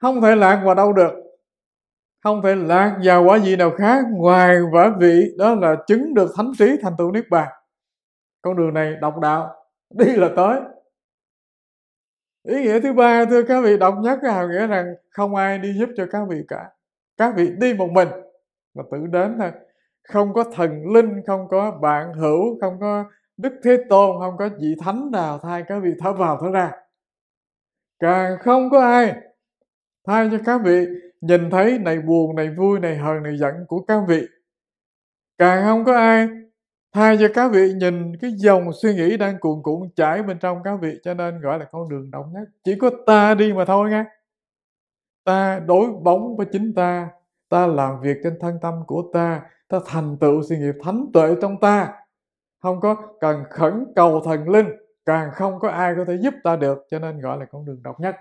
không thể lạc vào đâu được không thể lạc vào quả gì nào khác ngoài quả vị đó là chứng được thánh trí thành tựu niết bàn con đường này độc đạo đi là tới ý nghĩa thứ ba thưa các vị độc nhất là nghĩa rằng không ai đi giúp cho các vị cả các vị đi một mình mà tự đến thôi không có thần linh không có bạn hữu không có đức thế tôn không có vị thánh nào thay các vị thở vào thở ra càng không có ai thay cho các vị nhìn thấy này buồn này vui này hờn này giận của các vị càng không có ai thay cho các vị nhìn cái dòng suy nghĩ đang cuồn cuộn chảy bên trong các vị cho nên gọi là con đường độc nhất chỉ có ta đi mà thôi nghe ta đối bóng với chính ta ta làm việc trên thân tâm của ta ta thành tựu sự nghiệp thánh tuệ trong ta không có cần khẩn cầu thần linh càng không có ai có thể giúp ta được cho nên gọi là con đường độc nhất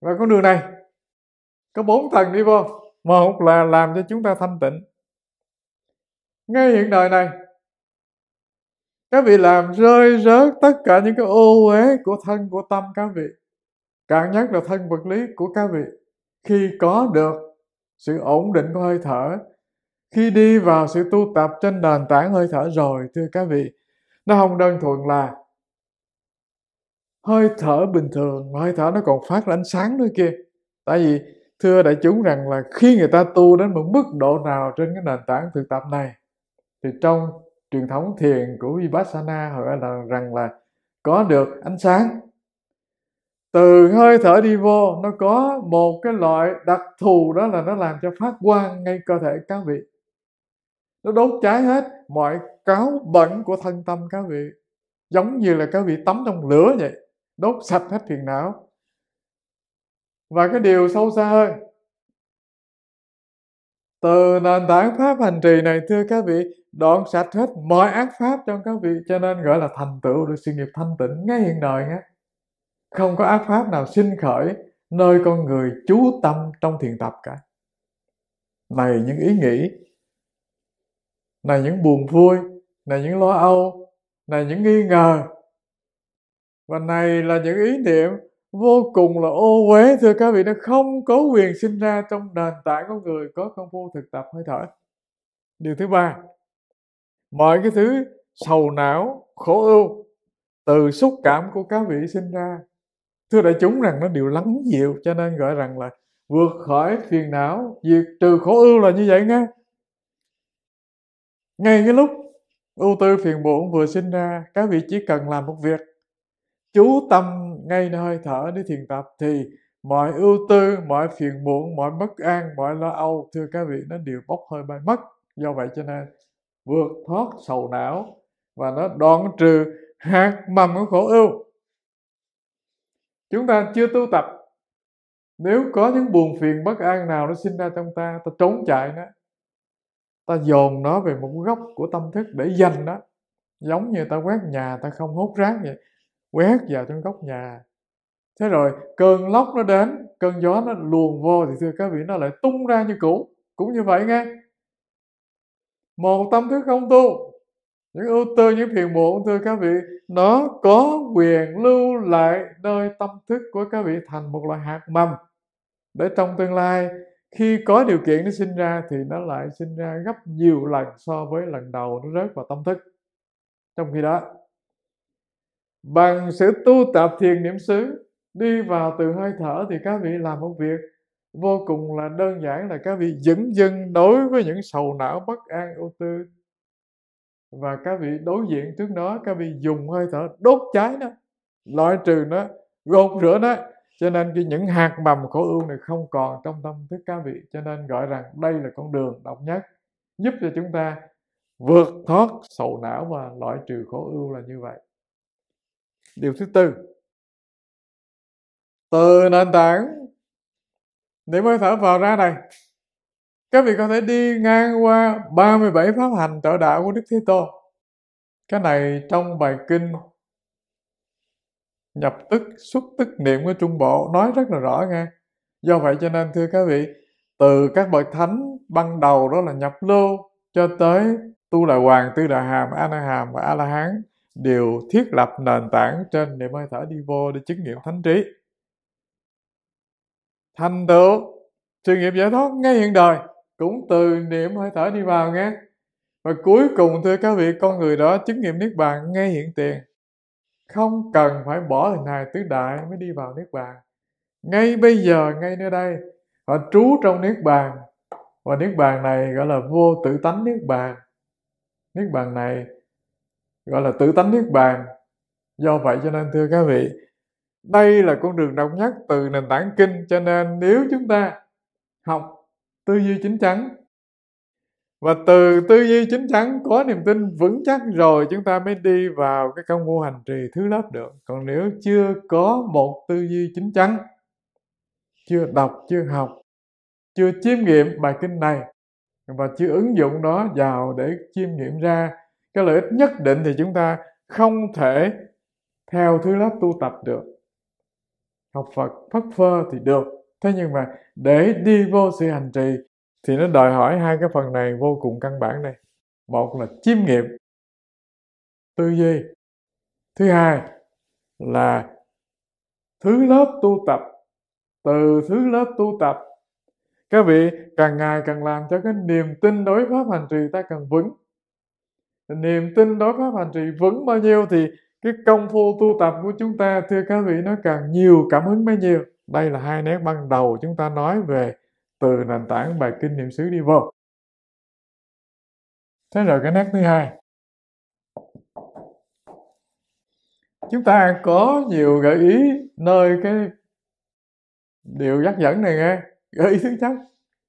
và con đường này có bốn thần đi vô một là làm cho chúng ta thanh tịnh ngay hiện đời này các vị làm rơi rớt tất cả những cái ô uế của thân của tâm các vị càng nhất là thân vật lý của các vị khi có được sự ổn định của hơi thở khi đi vào sự tu tập trên nền tảng hơi thở rồi thưa các vị nó không đơn thuần là hơi thở bình thường mà hơi thở nó còn phát ra ánh sáng nữa kia tại vì thưa đại chúng rằng là khi người ta tu đến một mức độ nào trên cái nền tảng thực tập này thì trong truyền thống thiền của vipassana họ là rằng là có được ánh sáng từ hơi thở đi vô nó có một cái loại đặc thù đó là nó làm cho phát quang ngay cơ thể cá vị nó đốt cháy hết mọi cáo bẩn của thân tâm cá vị giống như là cá vị tắm trong lửa vậy đốt sạch hết phiền não và cái điều sâu xa hơn từ nền tảng pháp hành trì này thưa các vị đoạn sạch hết mọi ác pháp trong các vị cho nên gọi là thành tựu được sự nghiệp thanh tịnh ngay hiện đời nhé không có ác pháp nào sinh khởi nơi con người chú tâm trong thiền tập cả này những ý nghĩ này những buồn vui này những lo âu này những nghi ngờ và này là những ý niệm vô cùng là ô uế thưa các vị nó không có quyền sinh ra trong nền tảng của người có công phu thực tập hơi thở điều thứ ba mọi cái thứ sầu não khổ ưu từ xúc cảm của các vị sinh ra thưa đại chúng rằng nó đều lắng dịu cho nên gọi rằng là vượt khỏi phiền não diệt trừ khổ ưu là như vậy nghe ngay cái lúc ưu tư phiền muộn vừa sinh ra các vị chỉ cần làm một việc chú tâm ngay nơi thở để thiền tập thì mọi ưu tư mọi phiền muộn mọi bất an mọi lo âu thưa các vị nó đều bốc hơi bay mất do vậy cho nên vượt thoát sầu não và nó đoạn trừ hạt mầm của khổ ưu chúng ta chưa tu tập nếu có những buồn phiền bất an nào nó sinh ra trong ta ta trốn chạy nó ta dồn nó về một góc của tâm thức để dành nó giống như ta quét nhà ta không hút rác vậy quét vào trong góc nhà thế rồi cơn lốc nó đến cơn gió nó luồn vô thì thưa các vị nó lại tung ra như cũ cũng như vậy nghe một tâm thức không tu những ưu tư những phiền muộn thưa các vị nó có quyền lưu lại nơi tâm thức của các vị thành một loại hạt mầm để trong tương lai khi có điều kiện nó sinh ra thì nó lại sinh ra gấp nhiều lần so với lần đầu nó rớt vào tâm thức trong khi đó bằng sự tu tập thiền niệm xứ đi vào từ hơi thở thì các vị làm một việc vô cùng là đơn giản là các vị dẫn dưng đối với những sầu não bất an ưu tư và các vị đối diện trước nó các vị dùng hơi thở đốt cháy nó loại trừ nó gột rửa nó cho nên cái những hạt mầm khổ ưu này không còn trong tâm thức các vị cho nên gọi rằng đây là con đường độc nhất giúp cho chúng ta vượt thoát sầu não và loại trừ khổ ưu là như vậy điều thứ tư từ nền tảng để mới thở vào ra này các vị có thể đi ngang qua 37 pháp hành trợ đạo của Đức Thế Tôn. Cái này trong bài kinh nhập tức xuất tức niệm của trung bộ nói rất là rõ nghe do vậy cho nên thưa các vị từ các bậc thánh ban đầu đó là nhập lô cho tới tu đà hoàng tư đà hàm a la hàm và a la hán đều thiết lập nền tảng trên niệm hơi thở đi vô để chứng nghiệm thánh trí thành tựu sự nghiệp giải thoát ngay hiện đời cũng từ niệm hơi thở đi vào nghe và cuối cùng thưa các vị con người đó chứng nghiệm niết bàn ngay hiện tiền không cần phải bỏ hình hài tứ đại mới đi vào niết bàn ngay bây giờ ngay nơi đây họ trú trong niết bàn và niết bàn này gọi là vô tự tánh niết bàn niết bàn này gọi là tự tánh niết bàn do vậy cho nên thưa các vị đây là con đường độc nhất từ nền tảng kinh cho nên nếu chúng ta học tư duy chính chắn và từ tư duy chính chắn có niềm tin vững chắc rồi chúng ta mới đi vào cái công phu hành trì thứ lớp được còn nếu chưa có một tư duy chính chắn chưa đọc chưa học chưa chiêm nghiệm bài kinh này và chưa ứng dụng nó vào để chiêm nghiệm ra cái lợi ích nhất định thì chúng ta không thể theo thứ lớp tu tập được học phật phất phơ thì được thế nhưng mà để đi vô sự hành trì thì nó đòi hỏi hai cái phần này vô cùng căn bản đây một là chiêm nghiệm tư duy thứ hai là thứ lớp tu tập từ thứ lớp tu tập các vị càng ngày càng làm cho cái niềm tin đối pháp hành trì ta càng vững niềm tin đối pháp hành trì vững bao nhiêu thì cái công phu tu tập của chúng ta thưa các vị nó càng nhiều cảm hứng bấy nhiêu đây là hai nét ban đầu chúng ta nói về từ nền tảng bài kinh niệm xứ đi vô thế rồi cái nét thứ hai chúng ta có nhiều gợi ý nơi cái điều dắt dẫn này nghe gợi ý thứ nhất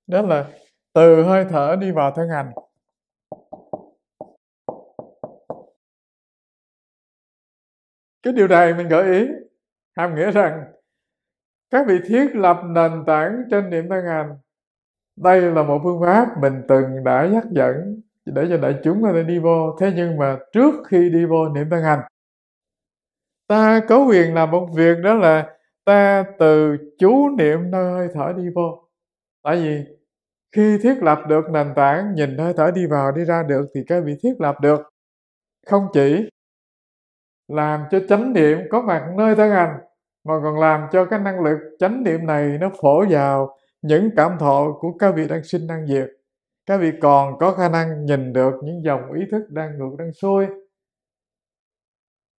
đó là từ hơi thở đi vào thân hành cái điều này mình gợi ý hàm nghĩa rằng các vị thiết lập nền tảng trên niệm thân hành đây là một phương pháp mình từng đã nhắc dẫn để cho đại chúng có thể đi vô thế nhưng mà trước khi đi vô niệm thân hành ta có quyền làm một việc đó là ta từ chú niệm nơi hơi thở đi vô tại vì khi thiết lập được nền tảng nhìn hơi thở đi vào đi ra được thì các vị thiết lập được không chỉ làm cho chánh niệm có mặt nơi thân hành mà còn làm cho cái năng lực chánh niệm này nó phổ vào những cảm thọ của các vị đang sinh đang diệt các vị còn có khả năng nhìn được những dòng ý thức đang ngược đang sôi.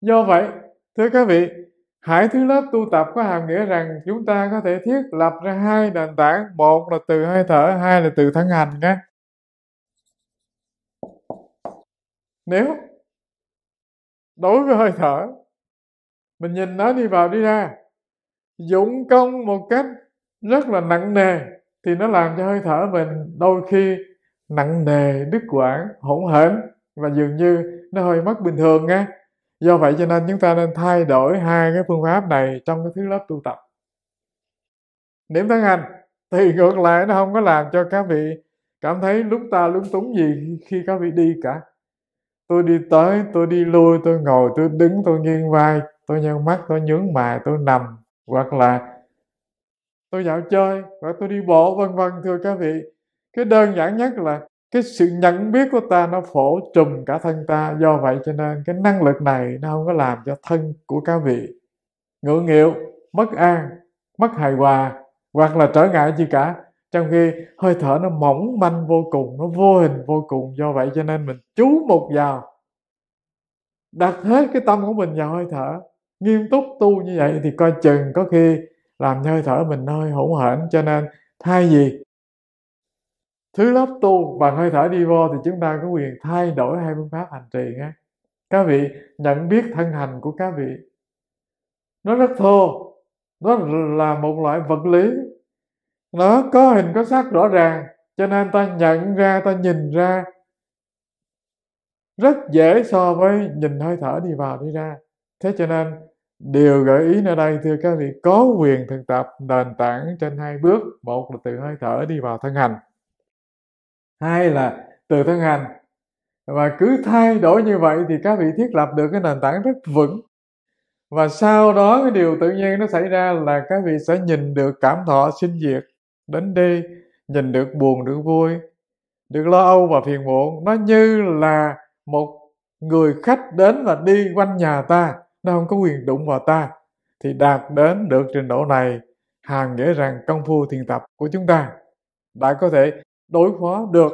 do vậy thưa các vị Hải thứ lớp tu tập có hàm nghĩa rằng chúng ta có thể thiết lập ra hai nền tảng, một là từ hơi thở, hai là từ thân hành nhé. Nếu đối với hơi thở mình nhìn nó đi vào đi ra dũng công một cách rất là nặng nề thì nó làm cho hơi thở mình đôi khi nặng nề đứt quãng hỗn hển và dường như nó hơi mất bình thường nghe do vậy cho nên chúng ta nên thay đổi hai cái phương pháp này trong cái thứ lớp tu tập điểm tháng hành thì ngược lại nó không có làm cho các vị cảm thấy lúng ta lúng túng gì khi các vị đi cả tôi đi tới tôi đi lui tôi ngồi tôi đứng tôi nghiêng vai tôi nhăn mắt tôi nhướng mày tôi nằm hoặc là tôi dạo chơi hoặc tôi đi bộ vân vân thưa các vị cái đơn giản nhất là cái sự nhận biết của ta nó phổ trùm cả thân ta do vậy cho nên cái năng lực này nó không có làm cho thân của các vị ngượng nghịu mất an mất hài hòa hoặc là trở ngại gì cả trong khi hơi thở nó mỏng manh vô cùng nó vô hình vô cùng do vậy cho nên mình chú một vào đặt hết cái tâm của mình vào hơi thở nghiêm túc tu như vậy thì coi chừng có khi làm hơi thở mình hơi hỗn hển cho nên thay gì thứ lớp tu bằng hơi thở đi vô thì chúng ta có quyền thay đổi hai phương pháp hành trì nhé các vị nhận biết thân hành của các vị nó rất thô nó là một loại vật lý nó có hình có sắc rõ ràng cho nên ta nhận ra ta nhìn ra rất dễ so với nhìn hơi thở đi vào đi ra thế cho nên điều gợi ý ở đây thưa các vị có quyền thực tập nền tảng trên hai bước một là từ hơi thở đi vào thân hành hai là từ thân hành và cứ thay đổi như vậy thì các vị thiết lập được cái nền tảng rất vững và sau đó cái điều tự nhiên nó xảy ra là các vị sẽ nhìn được cảm thọ sinh diệt đến đi nhìn được buồn được vui được lo âu và phiền muộn nó như là một người khách đến và đi quanh nhà ta nó không có quyền đụng vào ta thì đạt đến được trình độ này hàm nghĩa rằng công phu thiền tập của chúng ta đã có thể đối phó được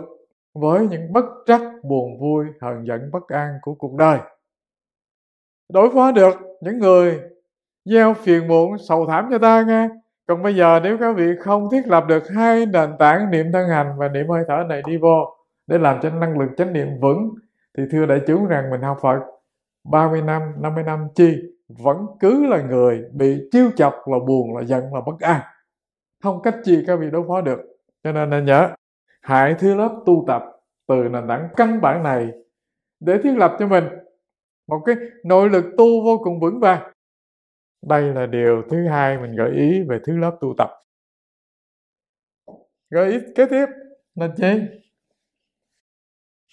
với những bất trắc buồn vui hờn giận bất an của cuộc đời đối phó được những người gieo phiền muộn sầu thảm cho ta nghe còn bây giờ nếu các vị không thiết lập được hai nền tảng niệm thân hành và niệm hơi thở này đi vô để làm cho năng lực chánh niệm vững thì thưa đại chúng rằng mình học Phật 30 năm, 50 năm chi vẫn cứ là người bị chiêu chọc là buồn là giận là bất an không cách chi các vị đối phó được cho nên nên nhớ hãy thứ lớp tu tập từ nền tảng căn bản này để thiết lập cho mình một cái nội lực tu vô cùng vững vàng đây là điều thứ hai mình gợi ý về thứ lớp tu tập gợi ý kế tiếp là gì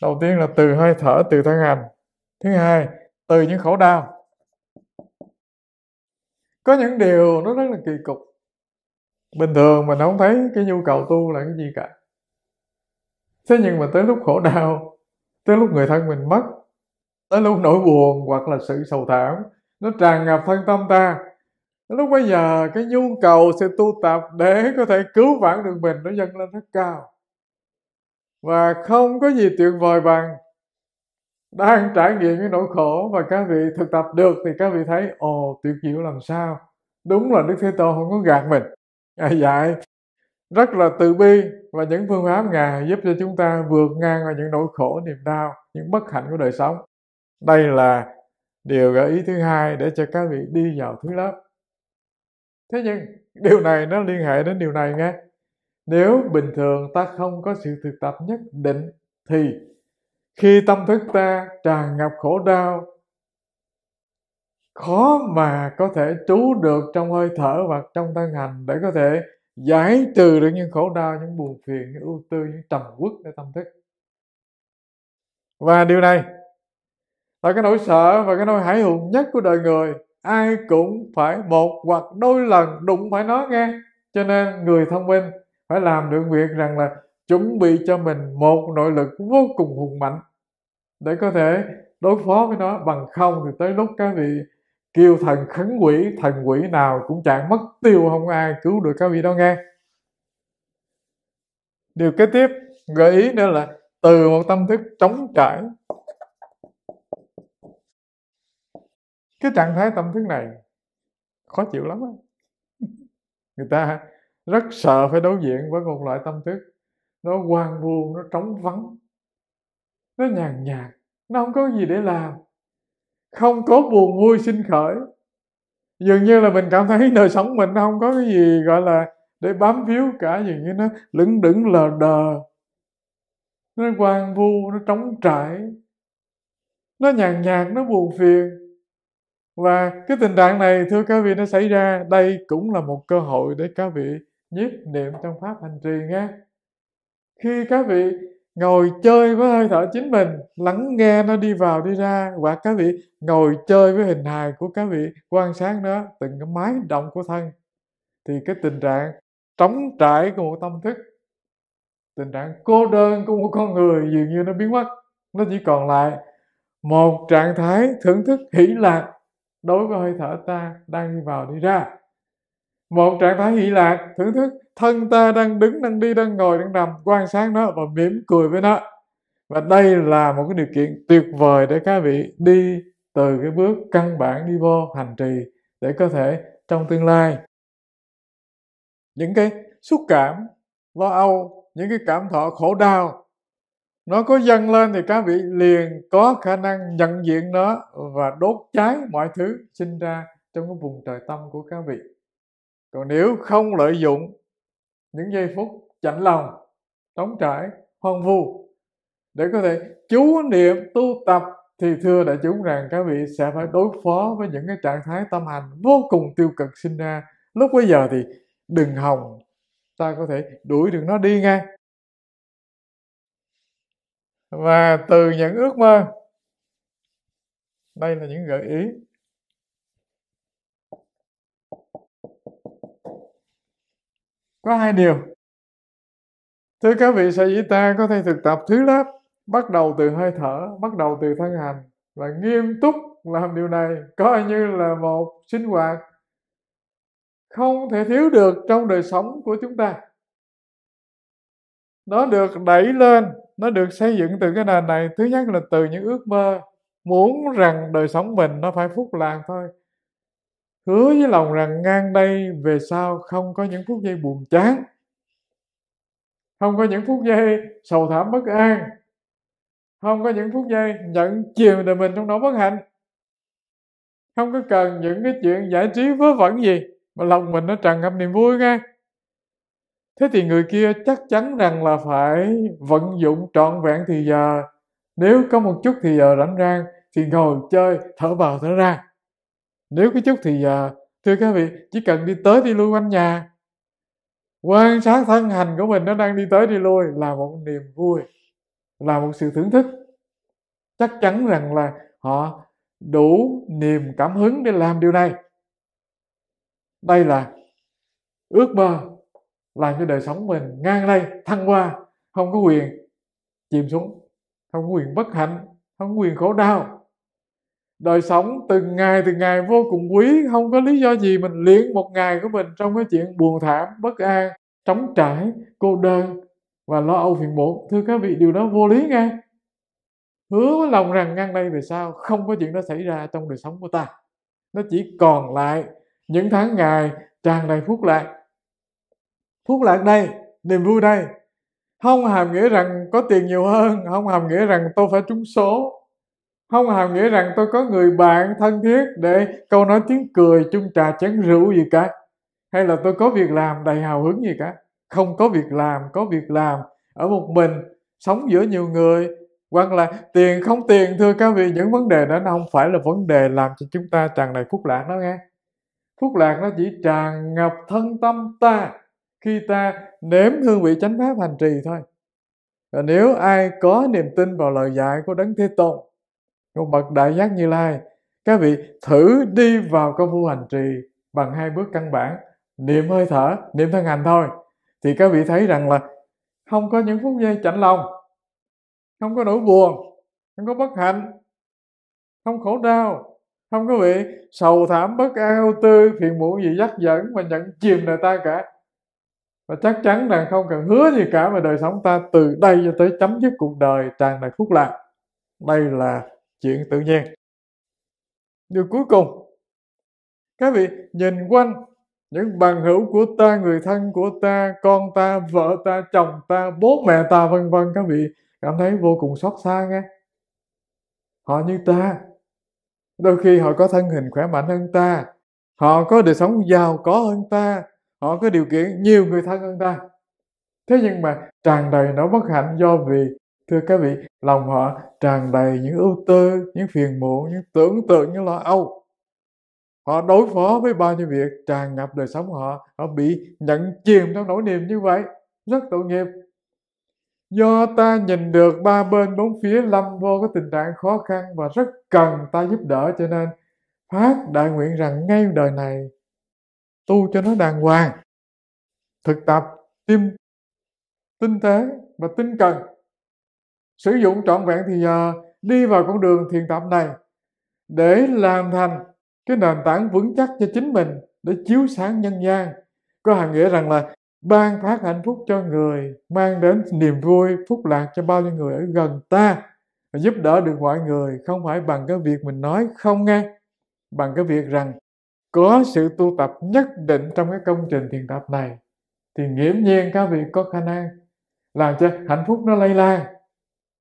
đầu tiên là từ hơi thở từ thân hành thứ hai từ những khổ đau có những điều nó rất là kỳ cục bình thường mình không thấy cái nhu cầu tu là cái gì cả thế nhưng mà tới lúc khổ đau tới lúc người thân mình mất tới lúc nỗi buồn hoặc là sự sầu thảm nó tràn ngập thân tâm ta lúc bây giờ cái nhu cầu sự tu tập để có thể cứu vãn được mình nó dâng lên rất cao và không có gì tuyệt vời bằng đang trải nghiệm cái nỗi khổ và các vị thực tập được thì các vị thấy ồ tuyệt diệu làm sao đúng là đức thế tôn không có gạt mình ngài dạy rất là từ bi và những phương pháp ngài giúp cho chúng ta vượt ngang qua những nỗi khổ niềm đau những bất hạnh của đời sống đây là điều gợi ý thứ hai để cho các vị đi vào thứ lớp thế nhưng điều này nó liên hệ đến điều này nghe nếu bình thường ta không có sự thực tập nhất định thì khi tâm thức ta tràn ngập khổ đau khó mà có thể trú được trong hơi thở và trong thân hành để có thể giải trừ được những khổ đau những buồn phiền những ưu tư những trầm uất ở tâm thức và điều này là cái nỗi sợ và cái nỗi hãi hùng nhất của đời người ai cũng phải một hoặc đôi lần đụng phải nó nghe cho nên người thông minh phải làm được việc rằng là chuẩn bị cho mình một nội lực vô cùng hùng mạnh để có thể đối phó với nó bằng không thì tới lúc các vị kêu thần khấn quỷ thần quỷ nào cũng chẳng mất tiêu không ai cứu được các vị đâu nghe điều kế tiếp gợi ý nữa là từ một tâm thức trống trải cái trạng thái tâm thức này khó chịu lắm á người ta rất sợ phải đối diện với một loại tâm thức nó hoang vu nó trống vắng nó nhàn nhạt nó không có gì để làm không có buồn vui sinh khởi dường như là mình cảm thấy đời sống mình nó không có cái gì gọi là để bám víu cả dường như nó lững đững lờ đờ nó hoang vu nó trống trải nó nhàn nhạt nó buồn phiền và cái tình trạng này thưa các vị nó xảy ra đây cũng là một cơ hội để các vị nhiếp niệm trong pháp hành trì nghe khi các vị ngồi chơi với hơi thở chính mình lắng nghe nó đi vào đi ra hoặc các vị ngồi chơi với hình hài của các vị quan sát nó từng cái máy động của thân thì cái tình trạng trống trải của một tâm thức tình trạng cô đơn của một con người dường như nó biến mất nó chỉ còn lại một trạng thái thưởng thức hỷ lạc đối với hơi thở ta đang đi vào đi ra một trạng thái hỷ lạc thưởng thức thân ta đang đứng đang đi đang ngồi đang nằm quan sát nó và mỉm cười với nó và đây là một cái điều kiện tuyệt vời để các vị đi từ cái bước căn bản đi vô hành trì để có thể trong tương lai những cái xúc cảm lo âu những cái cảm thọ khổ đau nó có dâng lên thì các vị liền có khả năng nhận diện nó và đốt cháy mọi thứ sinh ra trong cái vùng trời tâm của các vị còn nếu không lợi dụng những giây phút chạnh lòng trống trải hoang vu để có thể chú niệm tu tập thì thưa đại chúng rằng các vị sẽ phải đối phó với những cái trạng thái tâm hành vô cùng tiêu cực sinh ra lúc bây giờ thì đừng hòng ta có thể đuổi được nó đi ngay và từ những ước mơ đây là những gợi ý có hai điều thưa các vị sa di ta có thể thực tập thứ lớp bắt đầu từ hơi thở bắt đầu từ thân hành và nghiêm túc làm điều này coi như là một sinh hoạt không thể thiếu được trong đời sống của chúng ta nó được đẩy lên nó được xây dựng từ cái nền này thứ nhất là từ những ước mơ muốn rằng đời sống mình nó phải phúc lạc thôi hứa với lòng rằng ngang đây về sau không có những phút giây buồn chán không có những phút giây sầu thảm bất an không có những phút giây nhận chiều đời mình trong nỗi bất hạnh không có cần những cái chuyện giải trí vớ vẩn gì mà lòng mình nó tràn ngập niềm vui nghe thế thì người kia chắc chắn rằng là phải vận dụng trọn vẹn thì giờ nếu có một chút thì giờ rảnh rang thì ngồi chơi thở vào thở ra nếu có chút thì giờ thưa các vị chỉ cần đi tới đi lui quanh nhà quan sát thân hành của mình nó đang đi tới đi lui là một niềm vui là một sự thưởng thức chắc chắn rằng là họ đủ niềm cảm hứng để làm điều này đây là ước mơ làm cho đời sống mình ngang đây thăng qua không có quyền chìm xuống không có quyền bất hạnh không có quyền khổ đau đời sống từng ngày từng ngày vô cùng quý không có lý do gì mình liễn một ngày của mình trong cái chuyện buồn thảm bất an trống trải cô đơn và lo âu phiền muộn thưa các vị điều đó vô lý nghe hứa với lòng rằng ngang đây về sau không có chuyện đó xảy ra trong đời sống của ta nó chỉ còn lại những tháng ngày tràn đầy phúc lạc thuốc lạc đây niềm vui đây không hàm nghĩa rằng có tiền nhiều hơn không hàm nghĩa rằng tôi phải trúng số không hàm nghĩa rằng tôi có người bạn thân thiết để câu nói tiếng cười chung trà chén rượu gì cả hay là tôi có việc làm đầy hào hứng gì cả không có việc làm có việc làm ở một mình sống giữa nhiều người hoặc là tiền không tiền thưa các vị những vấn đề đó nó không phải là vấn đề làm cho chúng ta tràn đầy phúc lạc đó nghe phúc lạc nó chỉ tràn ngập thân tâm ta khi ta nếm hương vị chánh pháp hành trì thôi và nếu ai có niềm tin vào lời dạy của đấng thế tôn ngôn bậc đại giác như lai các vị thử đi vào công phu hành trì bằng hai bước căn bản niệm hơi thở niệm thân hành thôi thì các vị thấy rằng là không có những phút giây chạnh lòng không có nỗi buồn không có bất hạnh không khổ đau không có bị sầu thảm bất an ưu tư phiền muộn gì dắt dẫn mà nhận chìm đời ta cả và chắc chắn rằng không cần hứa gì cả mà đời sống ta từ đây cho tới chấm dứt cuộc đời tràn đầy phúc lạc đây là chuyện tự nhiên điều cuối cùng các vị nhìn quanh những bằng hữu của ta người thân của ta con ta vợ ta chồng ta bố mẹ ta vân vân các vị cảm thấy vô cùng xót xa nghe họ như ta đôi khi họ có thân hình khỏe mạnh hơn ta họ có đời sống giàu có hơn ta họ có điều kiện nhiều người thân hơn ta thế nhưng mà tràn đầy nỗi bất hạnh do vì thưa các vị lòng họ tràn đầy những ưu tư những phiền muộn những tưởng tượng những lo âu họ đối phó với bao nhiêu việc tràn ngập đời sống họ họ bị nhận chìm trong nỗi niềm như vậy rất tội nghiệp do ta nhìn được ba bên bốn phía lâm vô cái tình trạng khó khăn và rất cần ta giúp đỡ cho nên phát đại nguyện rằng ngay đời này tu cho nó đàng hoàng thực tập tim tinh tế và tinh cần sử dụng trọn vẹn thì giờ à, đi vào con đường thiền tập này để làm thành cái nền tảng vững chắc cho chính mình để chiếu sáng nhân gian có hàm nghĩa rằng là ban phát hạnh phúc cho người mang đến niềm vui phúc lạc cho bao nhiêu người ở gần ta và giúp đỡ được mọi người không phải bằng cái việc mình nói không nghe bằng cái việc rằng có sự tu tập nhất định trong cái công trình thiền tập này thì nghiễm nhiên các vị có khả năng làm cho hạnh phúc nó lây lan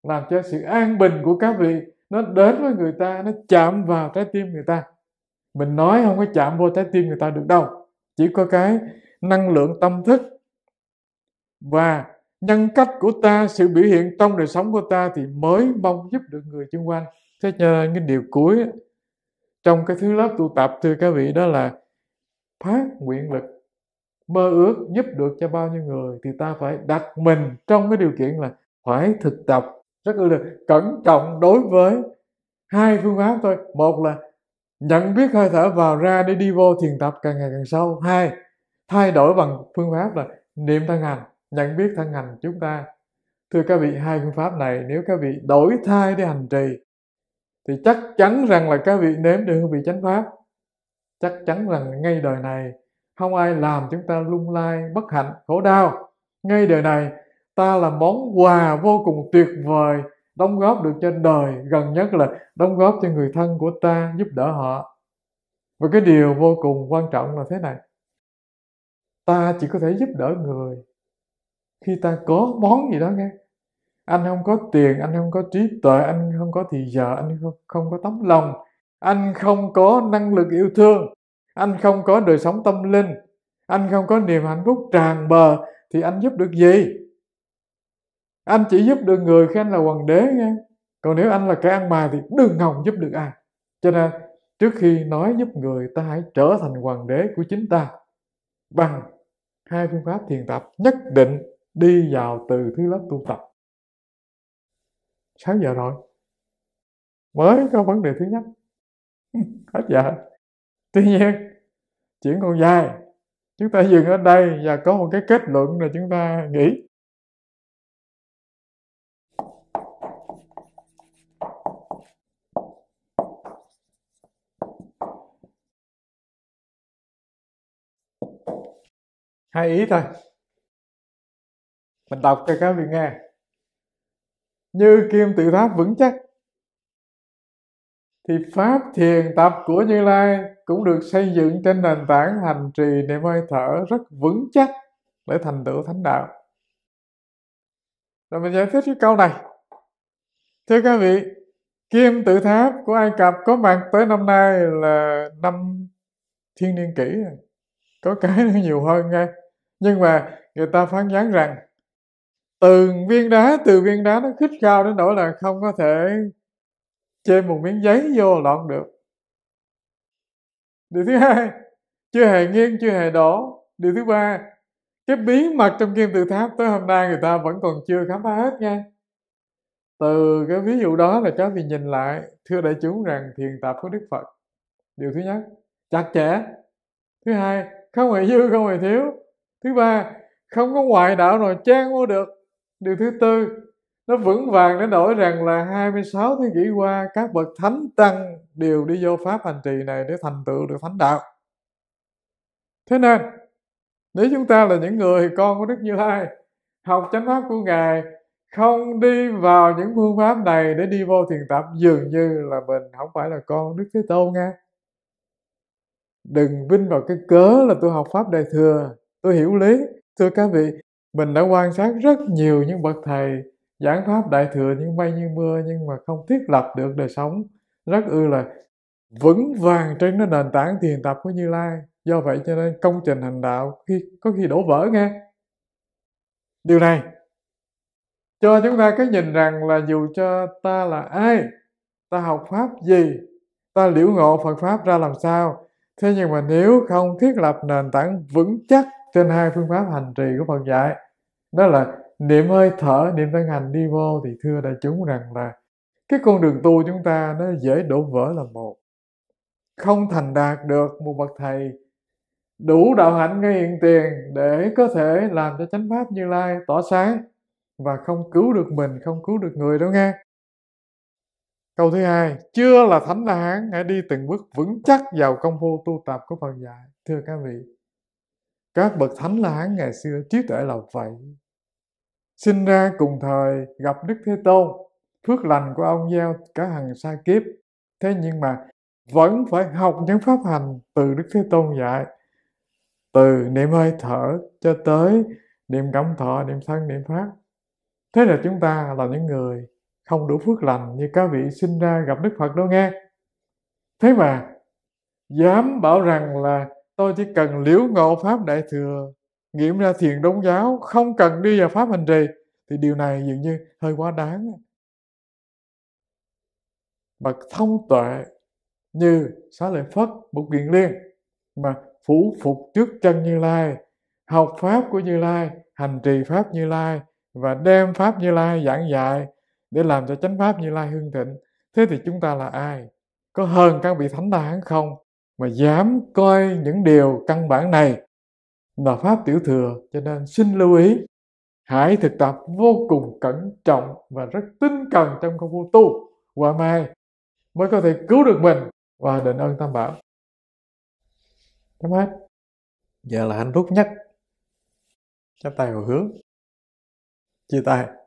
làm cho sự an bình của các vị nó đến với người ta nó chạm vào trái tim người ta mình nói không có chạm vô trái tim người ta được đâu chỉ có cái năng lượng tâm thức và nhân cách của ta sự biểu hiện trong đời sống của ta thì mới mong giúp được người xung quanh thế cho nên cái điều cuối trong cái thứ lớp tu tập thưa các vị đó là phát nguyện lực mơ ước giúp được cho bao nhiêu người thì ta phải đặt mình trong cái điều kiện là phải thực tập rất là cẩn trọng đối với hai phương pháp thôi một là nhận biết hơi thở vào ra để đi vô thiền tập càng ngày càng sâu hai thay đổi bằng phương pháp là niệm thân hành nhận biết thân hành chúng ta thưa các vị hai phương pháp này nếu các vị đổi thay để hành trì thì chắc chắn rằng là các vị nếm được hương vị chánh pháp chắc chắn rằng ngay đời này không ai làm chúng ta lung lai bất hạnh khổ đau ngay đời này ta là món quà vô cùng tuyệt vời đóng góp được cho đời gần nhất là đóng góp cho người thân của ta giúp đỡ họ và cái điều vô cùng quan trọng là thế này ta chỉ có thể giúp đỡ người khi ta có món gì đó nghe anh không có tiền anh không có trí tuệ anh không có thì giờ anh không, không có tấm lòng anh không có năng lực yêu thương anh không có đời sống tâm linh anh không có niềm hạnh phúc tràn bờ thì anh giúp được gì anh chỉ giúp được người khi anh là hoàng đế nha còn nếu anh là kẻ ăn mày thì đừng hòng giúp được ai cho nên trước khi nói giúp người ta hãy trở thành hoàng đế của chính ta bằng hai phương pháp thiền tập nhất định đi vào từ thứ lớp tu tập 6 giờ rồi mới có vấn đề thứ nhất hết giờ tuy nhiên chuyện còn dài chúng ta dừng ở đây và có một cái kết luận là chúng ta nghĩ hai ý thôi mình đọc cho các vị nghe như kim tự tháp vững chắc thì pháp thiền tập của như lai cũng được xây dựng trên nền tảng hành trì niệm hơi thở rất vững chắc để thành tựu thánh đạo rồi mình giải thích cái câu này thưa các vị kim tự tháp của ai cập có mặt tới năm nay là năm thiên niên kỷ có cái nó nhiều hơn nghe nhưng mà người ta phán đoán rằng từng viên đá từ viên đá nó khích cao đến nỗi là không có thể chê một miếng giấy vô lọn được điều thứ hai chưa hề nghiêng chưa hề đổ điều thứ ba cái bí mật trong kim tự tháp tới hôm nay người ta vẫn còn chưa khám phá hết nha từ cái ví dụ đó là cháu vị nhìn lại thưa đại chúng rằng thiền tập của đức phật điều thứ nhất chặt chẽ thứ hai không hề dư không hề thiếu thứ ba không có ngoại đạo nào trang vô được Điều thứ tư, nó vững vàng đến nỗi rằng là 26 thế kỷ qua các bậc thánh tăng đều đi vô pháp hành trì này để thành tựu được thánh đạo. Thế nên, nếu chúng ta là những người con của Đức Như Lai, học chánh pháp của Ngài, không đi vào những phương pháp này để đi vô thiền tập dường như là mình không phải là con Đức Thế Tôn nghe. Đừng vinh vào cái cớ là tôi học Pháp Đại Thừa, tôi hiểu lý. Thưa các vị, mình đã quan sát rất nhiều những bậc thầy giảng pháp đại thừa nhưng mây như mưa nhưng mà không thiết lập được đời sống rất ư là vững vàng trên cái nền tảng thiền tập của như lai do vậy cho nên công trình hành đạo khi có khi đổ vỡ nghe điều này cho chúng ta cái nhìn rằng là dù cho ta là ai ta học pháp gì ta liễu ngộ phật pháp ra làm sao thế nhưng mà nếu không thiết lập nền tảng vững chắc trên hai phương pháp hành trì của Phật dạy đó là niệm hơi thở niệm thân hành đi vô thì thưa đại chúng rằng là cái con đường tu chúng ta nó dễ đổ vỡ là một không thành đạt được một bậc thầy đủ đạo hạnh ngay hiện tiền để có thể làm cho chánh pháp như lai tỏ sáng và không cứu được mình không cứu được người đâu nghe câu thứ hai chưa là thánh la hán hãy đi từng bước vững chắc vào công phu tu tập của phần dạy thưa các vị các bậc thánh la hán ngày xưa trí tuệ là vậy sinh ra cùng thời gặp đức thế tôn phước lành của ông gieo cả hàng sa kiếp thế nhưng mà vẫn phải học những pháp hành từ đức thế tôn dạy từ niệm hơi thở cho tới niệm cảm thọ niệm thân niệm pháp thế là chúng ta là những người không đủ phước lành như các vị sinh ra gặp Đức Phật đâu nghe. Thế mà dám bảo rằng là tôi chỉ cần liễu ngộ Pháp Đại Thừa, nghiệm ra thiền đông giáo, không cần đi vào Pháp hành trì, thì điều này dường như hơi quá đáng. Bậc thông tuệ như xá lợi Phất, Bục Kiền Liên, mà phủ phục trước chân Như Lai, học Pháp của Như Lai, hành trì Pháp Như Lai, và đem Pháp Như Lai giảng dạy để làm cho chánh pháp như lai hương thịnh thế thì chúng ta là ai có hơn các vị thánh la không mà dám coi những điều căn bản này là pháp tiểu thừa cho nên xin lưu ý hãy thực tập vô cùng cẩn trọng và rất tinh cần trong công phu tu qua mai mới có thể cứu được mình và đền ơn tam bảo chấm hết giờ là hạnh phúc nhất chắp tay vào hướng chia tay